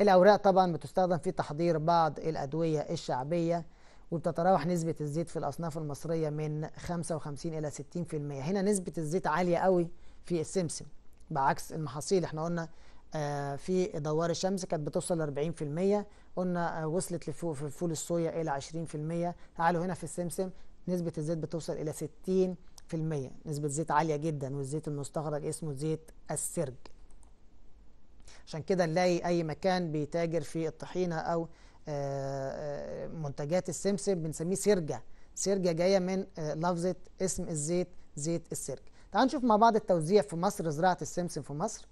الأوراق طبعا بتستخدم في تحضير بعض الأدوية الشعبية وبتتراوح نسبة الزيت في الأصناف المصرية من 55 إلى 60% هنا نسبة الزيت عالية قوي في السمسم بعكس المحاصيل احنا قلنا آه، في دوار الشمس كانت بتوصل ل 40% قلنا آه، وصلت لفوق في فول الصويا الى 20% تعالوا هنا في السمسم نسبة الزيت بتوصل الى 60% نسبة زيت عالية جدا والزيت المستخرج اسمه زيت السرج عشان كده نلاقي اي مكان بيتاجر في الطحينة او آه، منتجات السمسم بنسميه سرجة سرجة جاية من لفظة اسم الزيت زيت السرج تعالوا نشوف مع بعض التوزيع في مصر زراعة السمسم في مصر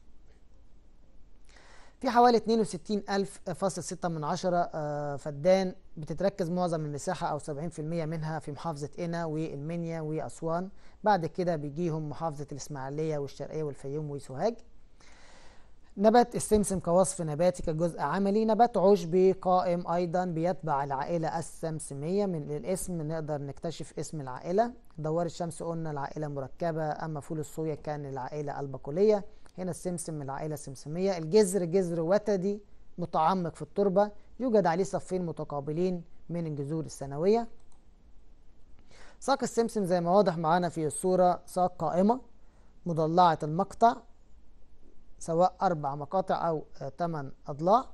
في حوالي 62 ألف ستة من عشرة آه، فدان بتتركز معظم المساحة أو 70% منها في محافظة إنا والمنيا وأسوان بعد كده بيجيهم محافظة الإسماعيلية والشرقية والفيوم وسوهاج نبات السمسم كوصف نباتي كجزء عملي نبات عشبي قائم أيضا بيتبع العائلة السمسمية من الاسم نقدر نكتشف اسم العائلة دوار الشمس قلنا العائلة مركبة أما فول الصويا كان العائلة البقولية هنا السمسم من العائلة السمسمية الجذر جذر وتدي متعمق في التربة يوجد عليه صفين متقابلين من الجذور السنويه ساق السمسم زي ما واضح معانا في الصورة ساق قائمة مضلعة المقطع سواء أربع مقاطع أو ثمان أضلاع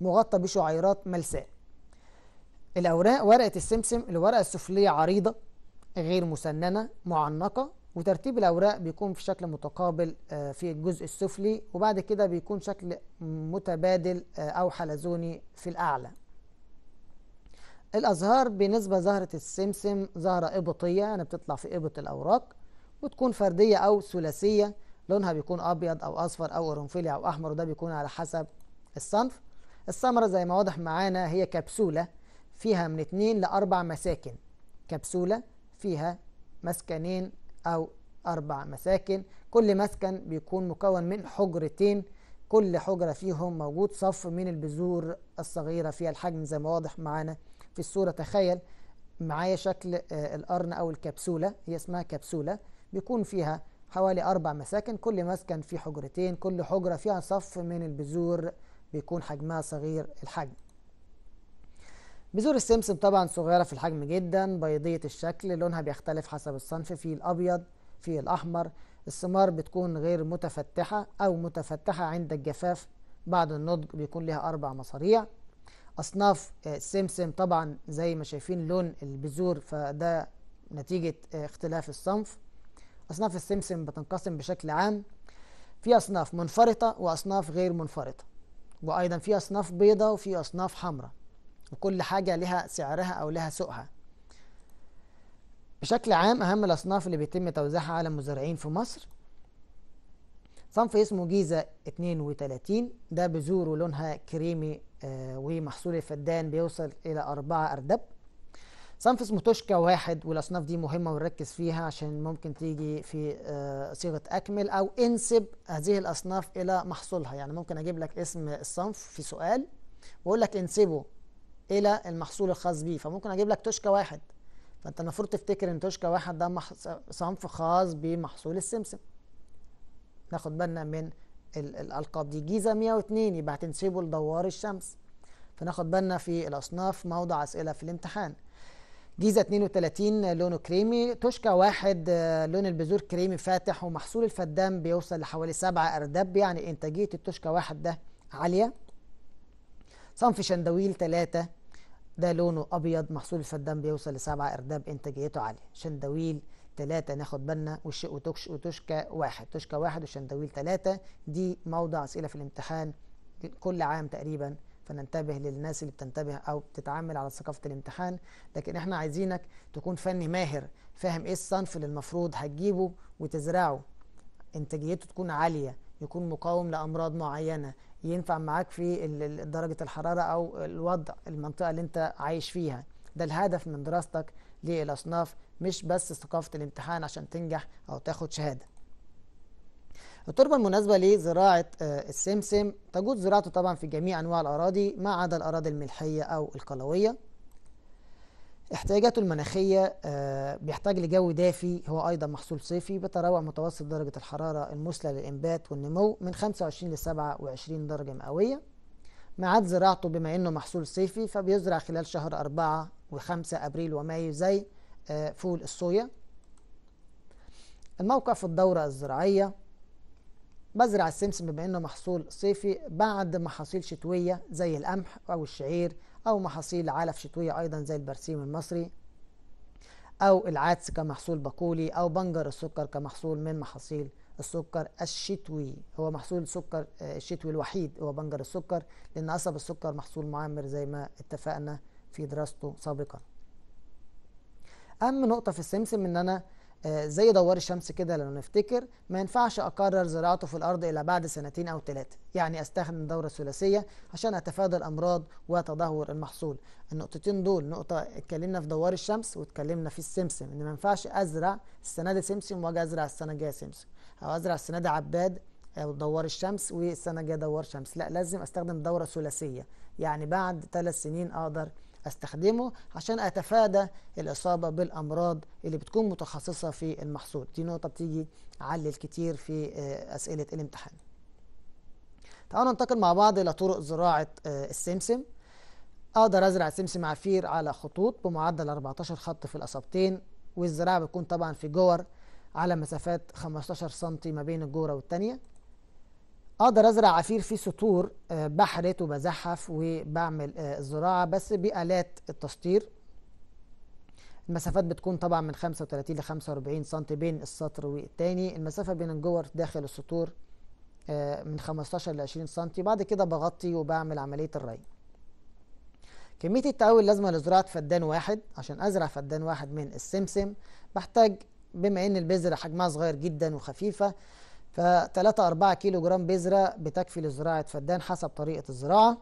مغطى بشعيرات ملساء الأوراق ورقة السمسم الورقة السفلية عريضة غير مسننة معنقة وترتيب الأوراق بيكون في شكل متقابل آه، في الجزء السفلي وبعد كده بيكون شكل متبادل آه، أو حلزوني في الأعلى الأزهار بالنسبة زهرة السمسم زهرة إبطية يعني بتطلع في إبط الأوراق وتكون فردية أو ثلاثية لونها بيكون أبيض أو أصفر أو قرنفلي أو أحمر وده بيكون على حسب الصنف الثمرة زي ما واضح معانا هي كبسولة فيها من اتنين لأربع مساكن كبسولة فيها مسكنين أو أربع مساكن كل مسكن بيكون مكون من حجرتين كل حجرة فيهم موجود صف من البذور الصغيرة فيها الحجم زي ما واضح معانا في الصورة تخيل معايا شكل آه، القرن أو الكبسولة هي اسمها كبسولة بيكون فيها حوالي أربع مساكن كل مسكن فيه حجرتين كل حجرة فيها صف من البذور بيكون حجمها صغير الحجم بذور السمسم طبعا صغيرة في الحجم جدا بيضية الشكل لونها بيختلف حسب الصنف في الأبيض في الأحمر الثمار بتكون غير متفتحة أو متفتحة عند الجفاف بعد النضج بيكون لها أربع مصاريع أصناف السمسم آه، طبعا زي ما شايفين لون البذور فده نتيجة آه، اختلاف الصنف أصناف السمسم بتنقسم بشكل عام في أصناف منفرطة وأصناف غير منفرطة وأيضا في أصناف بيضة وفي أصناف حمراء وكل حاجة لها سعرها أو لها سوقها بشكل عام أهم الأصناف اللي بيتم توزيعها على المزارعين في مصر صنف اسمه جيزة 32 ده بذور لونها كريمي آه، ومحصول الفدان بيوصل إلى أربعة أردب صنف اسمه توشكا واحد والأصناف دي مهمة ونركز فيها عشان ممكن تيجي في آه، صيغة أكمل أو انسب هذه الأصناف إلى محصولها يعني ممكن أجيب لك اسم الصنف في سؤال وأقول لك انسبه الى المحصول الخاص بيه فممكن اجيب لك توشكا واحد فانت المفروض تفتكر ان توشكا واحد ده محص... صنف خاص بمحصول السمسم ناخد بالنا من ال... الالقاب دي جيزه 102 يبقى هتنسبه لدوار الشمس فناخد بالنا في الاصناف موضع اسئله في الامتحان جيزه 32 لونه كريمي توشكا واحد لون البذور كريمي فاتح ومحصول الفدان بيوصل لحوالي 7 ارداب يعني انتاجيه التوشكا واحد ده عاليه صنف شندويل 3 ده لونه ابيض محصول الفدان بيوصل لسبعة ارداب انتاجيته عاليه شندويل ثلاثة ناخد بالنا وتوش وتوشكا واحد توشكا واحد وشندويل ثلاثة دي موضع أسئلة في الامتحان كل عام تقريبا فننتبه للناس اللي بتنتبه أو بتتعامل على ثقافة الامتحان لكن احنا عايزينك تكون فني ماهر فاهم ايه الصنف اللي المفروض هتجيبه وتزرعه انتاجيته تكون عالية يكون مقاوم لأمراض معينة ينفع معاك في درجة الحرارة أو الوضع المنطقة اللي أنت عايش فيها ده الهدف من دراستك للأصناف مش بس ثقافة الامتحان عشان تنجح أو تاخد شهادة التربة المناسبة لزراعة آه، السمسم تجود زراعته طبعا في جميع أنواع الأراضي ما عدا الأراضي الملحية أو القلوية احتياجاته المناخية آه، بيحتاج لجو دافي هو أيضا محصول صيفي بتراوح متوسط درجة الحرارة المثلى للإنبات والنمو من 25 ل 27 درجة مئوية ميعاد زراعته بما إنه محصول صيفي فبيزرع خلال شهر 4 و5 أبريل ومايو زي آه، فول الصويا الموقع في الدورة الزراعية بزرع السمسم بما إنه محصول صيفي بعد محاصيل شتوية زي القمح أو الشعير أو محاصيل علف شتوية أيضا زي البرسيم المصري أو العدس كمحصول بقولي أو بنجر السكر كمحصول من محاصيل السكر الشتوي هو محصول السكر آه، الشتوي الوحيد هو بنجر السكر لأن قصب السكر محصول معمر زي ما اتفقنا في دراسته سابقا أهم نقطة في السمسم إن أنا آه، زي دوار الشمس كده لو نفتكر ما ينفعش اقرر زراعته في الارض الا بعد سنتين او ثلاثه يعني استخدم دوره ثلاثيه عشان اتفادى الامراض وتدهور المحصول النقطتين دول نقطه اتكلمنا في دوار الشمس واتكلمنا في السمسم ان ما ينفعش ازرع السنه دي سمسم واجي ازرع السنه الجايه سمسم او ازرع السنه دي عباد او دوار الشمس والسنه الجايه دوار شمس لا لازم استخدم دوره ثلاثيه يعني بعد ثلاث سنين اقدر استخدمه عشان اتفادى الاصابه بالامراض اللي بتكون متخصصه في المحصول دي نقطه بتيجي علل كتير في آه، اسئله الامتحان تعالوا ننتقل مع بعض الى طرق زراعه آه، السمسم اقدر ازرع السمسم عفير على خطوط بمعدل 14 خط في الاصابتين والزراعه بتكون طبعا في جور على مسافات 15 سم ما بين الجوره والثانيه اقدر ازرع عفير في سطور آه، بحرت وبزحف وبعمل آه، الزراعه بس بالات التسطير المسافات بتكون طبعا من 35 ل 45 سم بين السطر والتاني المسافه بين الجور داخل السطور آه، من 15 ل 20 سم بعد كده بغطي وبعمل عمليه الري كميه التقوي اللازمه لزراعه فدان واحد عشان ازرع فدان واحد من السمسم بحتاج بما ان البذره حجمها صغير جدا وخفيفه ف 3 4 كيلو جرام بذرة بتكفي لزراعة فدان حسب طريقة الزراعة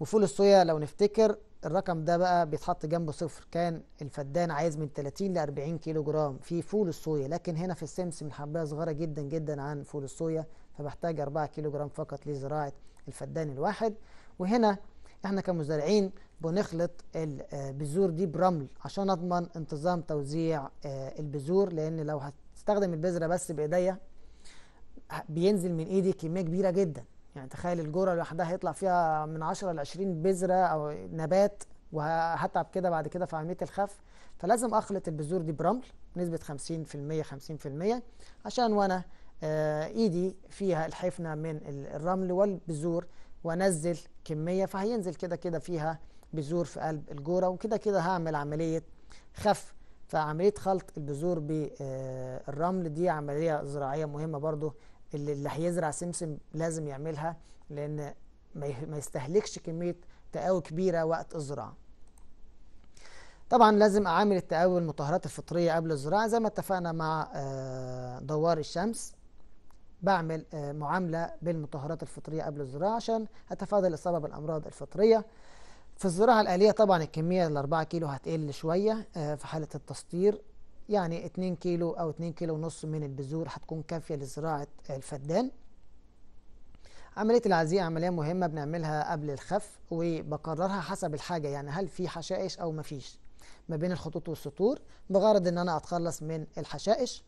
وفول الصويا لو نفتكر الرقم ده بقى بيتحط جنبه صفر كان الفدان عايز من 30 ل 40 كيلو جرام في فول الصويا لكن هنا في السمسم الحبايه صغيرة جدا جدا عن فول الصويا فبحتاج 4 كيلو جرام فقط لزراعة الفدان الواحد وهنا احنا كمزارعين بنخلط البذور آه، دي برمل عشان اضمن انتظام توزيع آه، البذور لان لو هت بستخدم البذره بس بايديا بينزل من ايدي كميه كبيره جدا يعني تخيل الجره لوحدها هيطلع فيها من 10 ل 20 بذره او نبات وهتعب كده بعد كده في عمليه الخف فلازم اخلط البذور دي برمل نسبه 50% 50% عشان وانا آه ايدي فيها الحفنه من الرمل والبذور وانزل كميه فهينزل كده كده فيها بذور في قلب الجوره وكده كده هعمل عمليه خف فعملية خلط البذور بالرمل آه، دي عملية زراعية مهمة برضو اللي هيزرع سمسم لازم يعملها لأن ما يستهلكش كمية تقاوي كبيرة وقت الزراعة طبعا لازم أعامل التقاوي المطهرات الفطرية قبل الزراعة زي ما اتفقنا مع آه، دوار الشمس بعمل آه، معاملة بالمطهرات الفطرية قبل الزراعة عشان أتفادى الإصابة بالأمراض الفطرية في الزراعة الآلية طبعا الكمية الأربعة كيلو هتقل شوية آه، في حالة التسطير يعني اتنين كيلو أو اتنين كيلو ونص من البذور هتكون كافية لزراعة الفدان عملية العزيء عملية مهمة بنعملها قبل الخف وبقررها حسب الحاجة يعني هل في حشائش أو مفيش ما بين الخطوط والسطور بغرض إن أنا أتخلص من الحشائش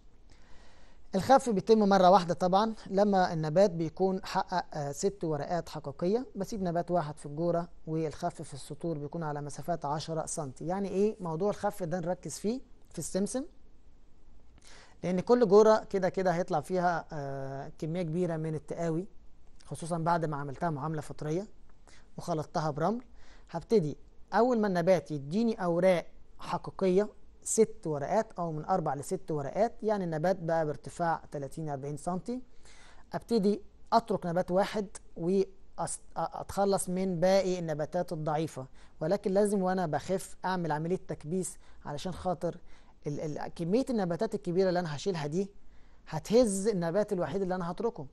الخف بيتم مرة واحدة طبعا لما النبات بيكون حقق آه، ست ورقات حقيقية بسيب نبات واحد في الجورة والخف في السطور بيكون على مسافات 10 سم يعني ايه موضوع الخف ده نركز فيه في السمسم لأن كل جورة كده كده هيطلع فيها آه، كمية كبيرة من التقاوي خصوصا بعد ما عملتها معاملة فطرية وخلطتها برمل هبتدي أول ما النبات يديني أوراق حقيقية ست ورقات أو من أربع لست ورقات يعني النبات بقى بارتفاع 30-40 سنتي أبتدي أترك نبات واحد وأتخلص من باقي النباتات الضعيفة ولكن لازم وأنا بخف أعمل عملية تكبيس علشان خاطر ال ال كمية النباتات الكبيرة اللي أنا هشيلها دي هتهز النبات الوحيد اللي أنا هتركه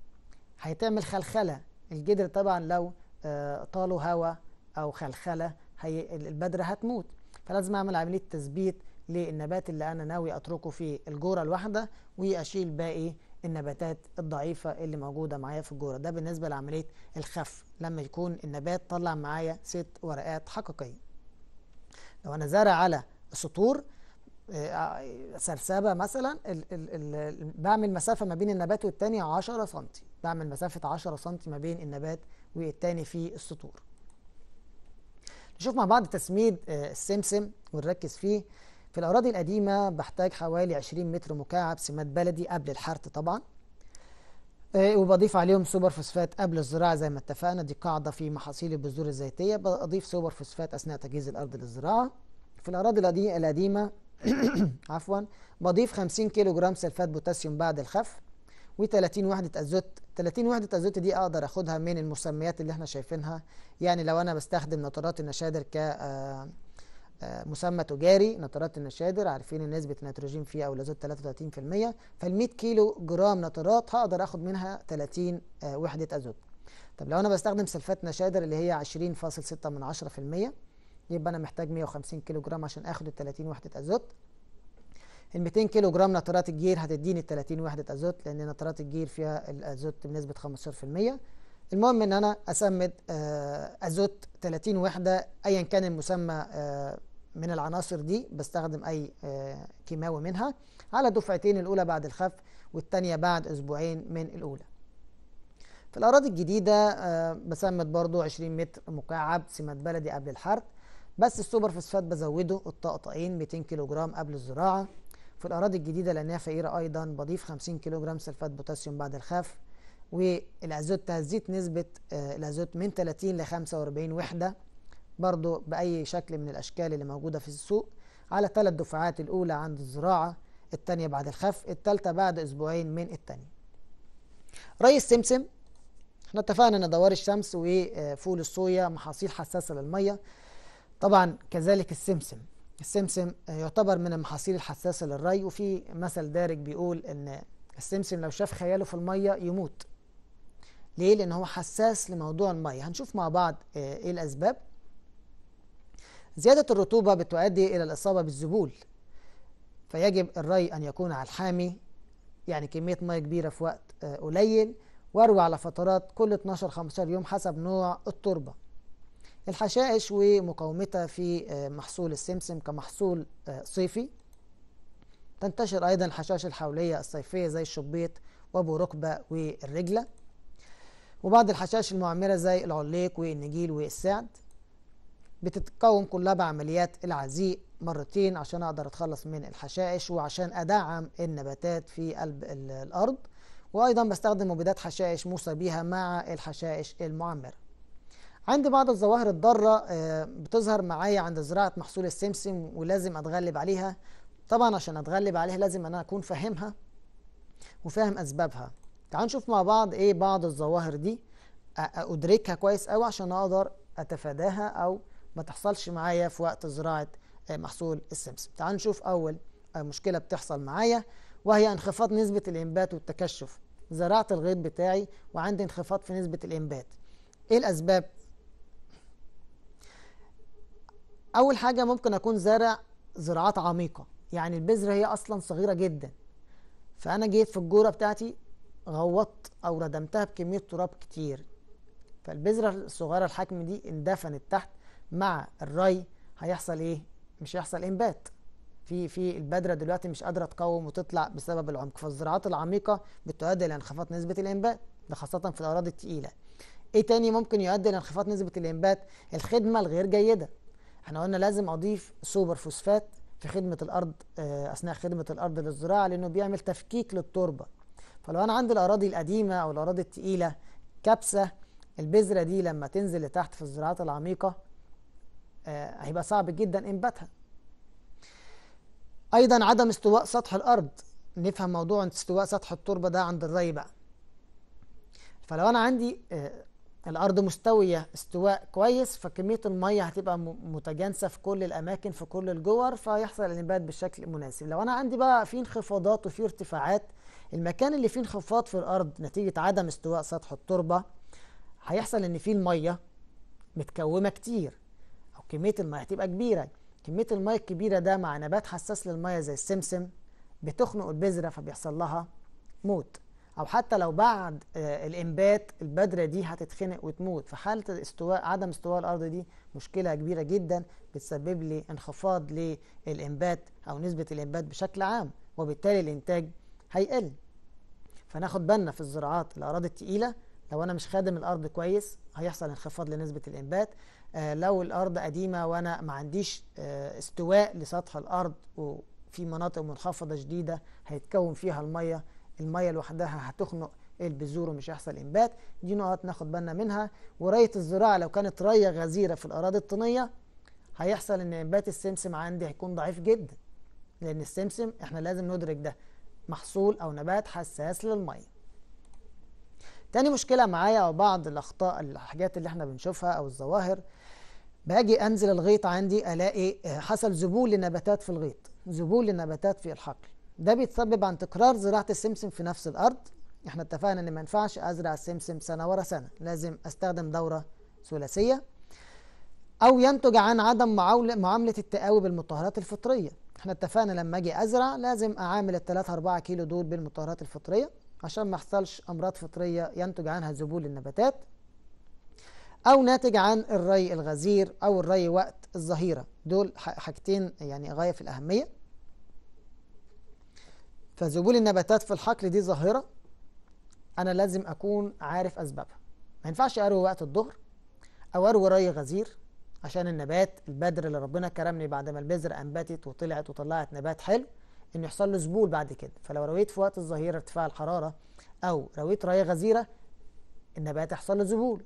هيتعمل خلخلة الجدر طبعا لو آه، طاله هواء أو خلخلة هي هتموت فلازم أعمل عملية تثبيت للنبات اللي انا ناوي اتركه في الجوره الواحده واشيل باقي النباتات الضعيفه اللي موجوده معايا في الجوره ده بالنسبه لعمليه الخف لما يكون النبات طلع معايا ست ورقات حقيقيه لو انا زارع على سطور آه، آه، سرسابه مثلا بعمل مسافه ما بين النبات والتاني 10 سم بعمل مسافه 10 سم ما بين النبات والتاني في السطور نشوف مع بعض تسميد آه، السمسم ونركز فيه في الأراضي القديمة بحتاج حوالي 20 متر مكعب سماد بلدي قبل الحرث طبعا آه، وبضيف عليهم سوبر فوسفات قبل الزراعة زي ما اتفقنا دي قاعدة في محاصيل البذور الزيتية بضيف سوبر فوسفات أثناء تجهيز الأرض للزراعة في الأراضي القديمة (coughs) عفوا بضيف 50 كيلو جرام سلفات بوتاسيوم بعد الخف و30 وحدة أزوت 30 وحدة أزوت دي أقدر أخدها من المسميات اللي احنا شايفينها يعني لو أنا بستخدم نترات النشادر ك آه، آه، مسمى تجاري نترات النشادر عارفين ان نسبه النيتروجين فيه او الازوت 33% فال 100 كيلو جرام نترات هقدر اخد منها 30 آه، وحده ازوت طب لو انا بستخدم سلفات نشادر اللي هي 20.6 من 10% يبقى انا محتاج 150 كيلو جرام عشان اخد ال 30 وحده ازوت ال 200 كيلو جرام نترات الجير هتديني ال 30 وحده ازوت لان نترات الجير فيها الازوت بنسبه 15% المهم ان انا اسمد آه، ازوت 30 وحده ايا كان المسمى من العناصر دي بستخدم أي آه، كيماوي منها على دفعتين الأولى بعد الخف والثانيه بعد أسبوعين من الأولى في الأراضي الجديدة آه، بسمت برضو 20 متر مكعب سمات بلدي قبل الحرث بس السوبر فوسفات بزوده الطقطقين 200 كيلو جرام قبل الزراعة في الأراضي الجديدة لأنها فقيرة أيضا بضيف 50 كيلو جرام سلفات بوتاسيوم بعد الخف والأزوت تزيد نسبة آه، الأزوت من 30 ل 45 وحدة برضو بأي شكل من الأشكال اللي موجودة في السوق على ثلاث دفعات الأولى عند الزراعة الثانية بعد الخف الثالثة بعد أسبوعين من الثانية ري سمسم احنا اتفقنا ان دوار الشمس وفول آه، الصويا محاصيل حساسة للمية طبعا كذلك السمسم السمسم يعتبر من المحاصيل الحساسة للري وفي مثل دارج بيقول ان السمسم لو شاف خياله في المية يموت ليه؟ لأن هو حساس لموضوع المية هنشوف مع بعض آه، إيه الأسباب زيادة الرطوبة بتؤدي إلى الإصابة بالذبول فيجب الري أن يكون على الحامي يعني كمية مية كبيرة في وقت آه، قليل واروي على فترات كل 12 15 يوم حسب نوع التربة الحشائش ومقاومتها في آه، محصول السمسم كمحصول آه، صيفي تنتشر أيضا الحشائش الحولية الصيفية زي الشبيط وأبو ركبة والرجلة وبعض الحشائش المعمرة زي العليق والنجيل والسعد بتتكون كلها بعمليات العزيق مرتين عشان اقدر اتخلص من الحشائش وعشان ادعم النباتات في قلب الارض وايضا بستخدم مبيدات حشائش موصى بيها مع الحشائش المعمره عند بعض الظواهر الضاره آه، بتظهر معايا عند زراعه محصول السمسم ولازم اتغلب عليها طبعا عشان اتغلب عليها لازم انا اكون فاهمها وفاهم اسبابها تعالوا نشوف مع بعض ايه بعض الظواهر دي ادركها كويس قوي عشان اقدر اتفاداها او ما تحصلش معايا في وقت زراعة آه، محصول السمسم تعالوا نشوف أول آه، مشكلة بتحصل معايا وهي انخفاض نسبة الإنبات والتكشف زرعت الغيط بتاعي وعندي انخفاض في نسبة الإنبات إيه الأسباب؟ أول حاجة ممكن أكون زارع زراعات عميقة يعني البذرة هي أصلا صغيرة جدا فأنا جيت في الجورة بتاعتي غوطت أو ردمتها بكمية تراب كتير فالبذرة الصغيرة الحجم دي اندفنت تحت مع الري هيحصل ايه مش هيحصل انبات في في البذره دلوقتي مش قادره تقاوم وتطلع بسبب العمق فالزراعات العميقه بتؤدي الى انخفاض نسبه الانبات ده خاصه في الاراضي الثقيله ايه تاني ممكن يؤدي لانخفاض نسبه الانبات الخدمه الغير جيده احنا قلنا لازم اضيف سوبر فوسفات في خدمه الارض آه، اثناء خدمه الارض للزراعه لانه بيعمل تفكيك للتربه فلو انا عندي الاراضي القديمه او الاراضي الثقيله كبسه البذره دي لما تنزل لتحت في الزراعات العميقه آه، هيبقى صعب جدا انباتها ايضا عدم استواء سطح الارض نفهم موضوع استواء سطح التربه ده عند الري بقى فلو انا عندي آه، الارض مستويه استواء كويس فكميه الميه هتبقى متجانسه في كل الاماكن في كل الجور فيحصل الانبات بشكل مناسب لو انا عندي بقى في انخفاضات وفي ارتفاعات المكان اللي فيه انخفاض في الارض نتيجه عدم استواء سطح التربه هيحصل ان فيه الميه متكومه كتير كميه الميه هتبقى كبيره كميه الميه الكبيره ده مع نبات حساس للميه زي السمسم بتخنق البذره فبيحصل لها موت او حتى لو بعد آه، الانبات البذره دي هتتخنق وتموت حاله استواء عدم استواء الارض دي مشكله كبيره جدا بتسبب لي انخفاض للانبات او نسبه الانبات بشكل عام وبالتالي الانتاج هيقل فناخد بالنا في الزراعات الاراضي التقيله لو انا مش خادم الارض كويس هيحصل انخفاض لنسبه الانبات آه، لو الارض قديمه وانا ما عنديش آه، استواء لسطح الارض وفي مناطق منخفضه شديده هيتكون فيها الميه الميه لوحدها هتخنق البذور ومش هيحصل انبات دي نقط ناخد بالنا منها وريه الزراعه لو كانت ريه غزيره في الاراضي الطينيه هيحصل ان انبات السمسم عندي هيكون ضعيف جدا لان السمسم احنا لازم ندرك ده محصول او نبات حساس للميه تاني مشكله معايا او بعض الاخطاء الحاجات اللي احنا بنشوفها او الظواهر باجي انزل الغيط عندي الاقي حصل ذبول لنباتات في الغيط ذبول لنباتات في الحقل ده بيتسبب عن تكرار زراعه السمسم في نفس الارض احنا اتفقنا ان ما ينفعش ازرع السمسم سنه ورا سنه لازم استخدم دوره ثلاثيه او ينتج عن عدم معامله التقاوي بالمطهرات الفطريه احنا اتفقنا لما اجي ازرع لازم اعامل ال 3 4 كيلو دول بالمطهرات الفطريه عشان ما يحصلش امراض فطريه ينتج عنها ذبول النباتات أو ناتج عن الري الغزير أو الري وقت الظهيرة دول حاجتين يعني غاية في الأهمية فذبول النباتات في الحقل دي ظاهرة أنا لازم أكون عارف أسبابها ما ينفعش أروي وقت الظهر أو أروي ري غزير عشان النبات البدر اللي ربنا كرمني بعد ما البذرة أنبتت وطلعت وطلعت نبات حلو إن يحصل له ذبول بعد كده فلو رويت في وقت الظهيرة ارتفاع الحرارة أو رويت ري غزيرة النبات يحصل له ذبول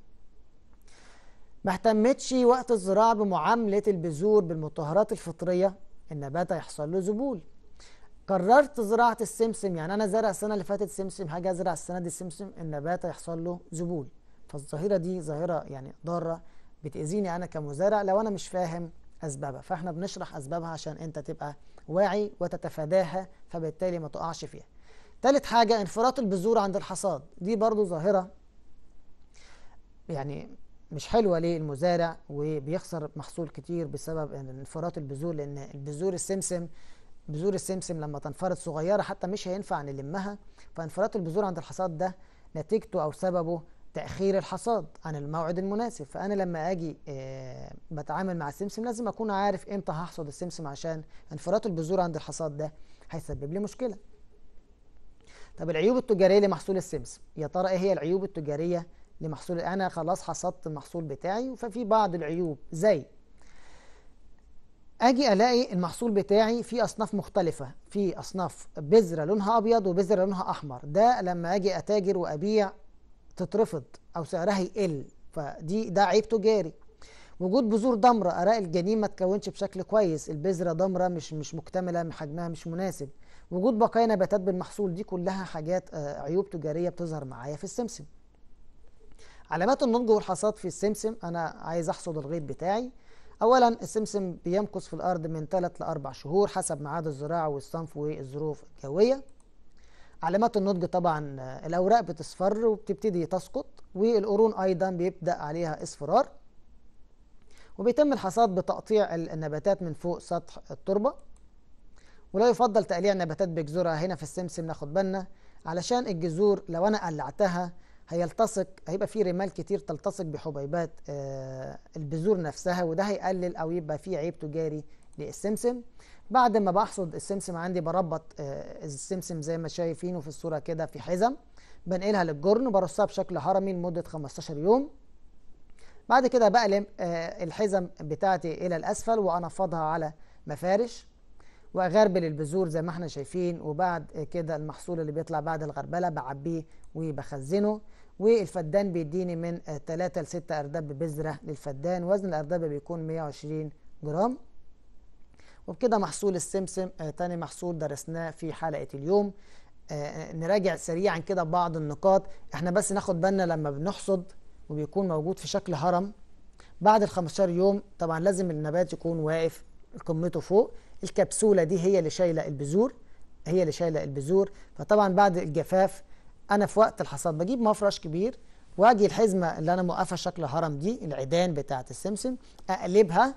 ما اهتمتش وقت الزراعة بمعاملة البذور بالمطهرات الفطرية النبات يحصل له ذبول قررت زراعة السمسم يعني أنا زرع السنة اللي فاتت سمسم هاجي أزرع السنة دي سمسم النبات يحصل له ذبول فالظاهرة دي ظاهرة يعني ضارة بتأذيني أنا كمزارع لو أنا مش فاهم أسبابها فإحنا بنشرح أسبابها عشان أنت تبقى واعي وتتفاداها فبالتالي ما تقعش فيها تالت حاجة انفراط البذور عند الحصاد دي برضو ظاهرة يعني مش حلوه للمزارع وبيخسر محصول كتير بسبب انفراط البذور لان البذور السمسم بذور السمسم لما تنفرط صغيره حتى مش هينفع نلمها فانفراط البذور عند الحصاد ده نتيجته او سببه تاخير الحصاد عن الموعد المناسب فانا لما اجي آه، بتعامل مع السمسم لازم اكون عارف امتى هحصد السمسم عشان انفراط البذور عند الحصاد ده هيسبب لي مشكله طب العيوب التجاريه لمحصول السمسم يا ترى ايه هي العيوب التجاريه لمحصول أنا خلاص حصدت المحصول بتاعي ففي بعض العيوب زي أجي ألاقي المحصول بتاعي في أصناف مختلفة في أصناف بذرة لونها أبيض وبذرة لونها أحمر ده لما أجي أتاجر وأبيع تترفض أو سعرها يقل فدي ده عيب تجاري وجود بذور ضمرة أراء الجنين ما تكونش بشكل كويس البذرة ضمرة مش مش مكتملة حجمها مش مناسب وجود بقايا نباتات بالمحصول دي كلها حاجات آه، عيوب تجارية بتظهر معايا في السمسم علامات النضج والحصاد في السمسم أنا عايز أحصد الغيط بتاعي أولا السمسم بيمكث في الأرض من 3 ل 4 شهور حسب ميعاد الزراعة والصنف والظروف الجوية علامات النضج طبعا الأوراق بتصفر وبتبتدي تسقط والقرون أيضا بيبدأ عليها اصفرار وبيتم الحصاد بتقطيع النباتات من فوق سطح التربة ولا يفضل تقليع نباتات بجذورها هنا في السمسم ناخد بالنا علشان الجذور لو أنا قلعتها هيلتصق هيبقى في رمال كتير تلتصق بحبيبات آه، البذور نفسها وده هيقلل او يبقى في عيب تجاري للسمسم بعد ما بحصد السمسم عندي بربط آه، السمسم زي ما شايفينه في الصوره كده في حزم بنقلها للجرن وبرصها بشكل هرمي لمده 15 يوم بعد كده بقلم آه، الحزم بتاعتي الى الاسفل وانفضها على مفارش وغربل البذور زي ما احنا شايفين وبعد كده المحصول اللي بيطلع بعد الغربله بعبيه وبخزنه والفدان بيديني من 3 ل 6 ارداب بذره للفدان وزن الاردبه بيكون 120 جرام وبكده محصول السمسم آه، تاني محصول درسناه في حلقه اليوم آه، آه، نراجع سريعا كده بعض النقاط احنا بس ناخد بالنا لما بنحصد وبيكون موجود في شكل هرم بعد ال 15 يوم طبعا لازم النبات يكون واقف قمته فوق الكبسولة دي هي اللي شايلة البذور هي اللي شايلة البذور فطبعا بعد الجفاف أنا في وقت الحصاد بجيب مفرش كبير واجي الحزمة اللي أنا موقفها شكل هرم دي العيدان بتاعة السمسم أقلبها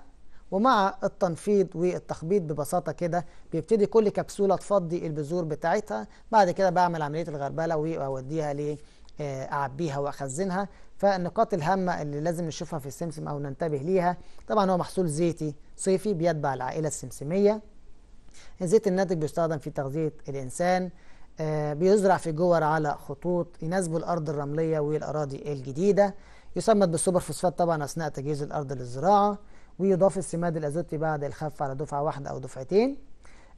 ومع التنفيض والتخبيط ببساطة كده بيبتدي كل كبسولة تفضي البذور بتاعتها بعد كده بعمل عملية الغربلة وأوديها ليه آه، أعبيها وأخزنها فالنقاط الهامة اللي لازم نشوفها في السمسم أو ننتبه ليها طبعا هو محصول زيتي صيفي بيتبع العائلة السمسمية الزيت الناتج بيستخدم في تغذية الإنسان آه بيزرع في جور على خطوط يناسبوا الأرض الرملية والأراضي الجديدة يسمى بالسوبر فوسفات طبعا أثناء تجهيز الأرض للزراعة ويضاف السماد الأزوتي بعد الخف على دفعة واحدة أو دفعتين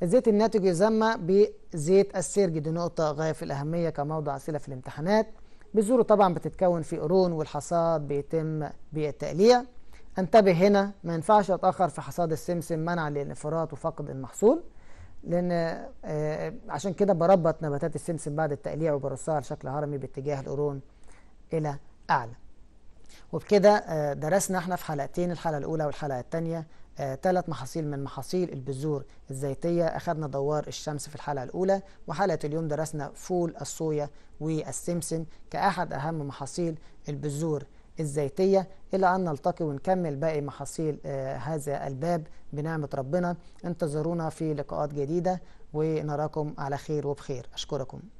الزيت الناتج يسمى بزيت السرج دي نقطة غاية في الأهمية كموضع أسئلة في الامتحانات بذوره طبعا بتتكون في قرون والحصاد بيتم بالتقليع انتبه هنا ما ينفعش اتاخر في حصاد السمسم منعا للانفراط وفقد المحصول لان آه، عشان كده بربط نباتات السمسم بعد التقليع وبرصها على شكل هرمي باتجاه القرون الى اعلى وبكده آه، درسنا احنا في حلقتين الحلقه الاولى والحلقه الثانيه ثلاث آه، محاصيل من محاصيل البذور الزيتية أخذنا دوار الشمس في الحلقة الأولى وحلقة اليوم درسنا فول الصويا والسمسم كأحد أهم محاصيل البذور الزيتية إلى أن نلتقي ونكمل باقي محاصيل آه، هذا الباب بنعمة ربنا انتظرونا في لقاءات جديدة ونراكم على خير وبخير أشكركم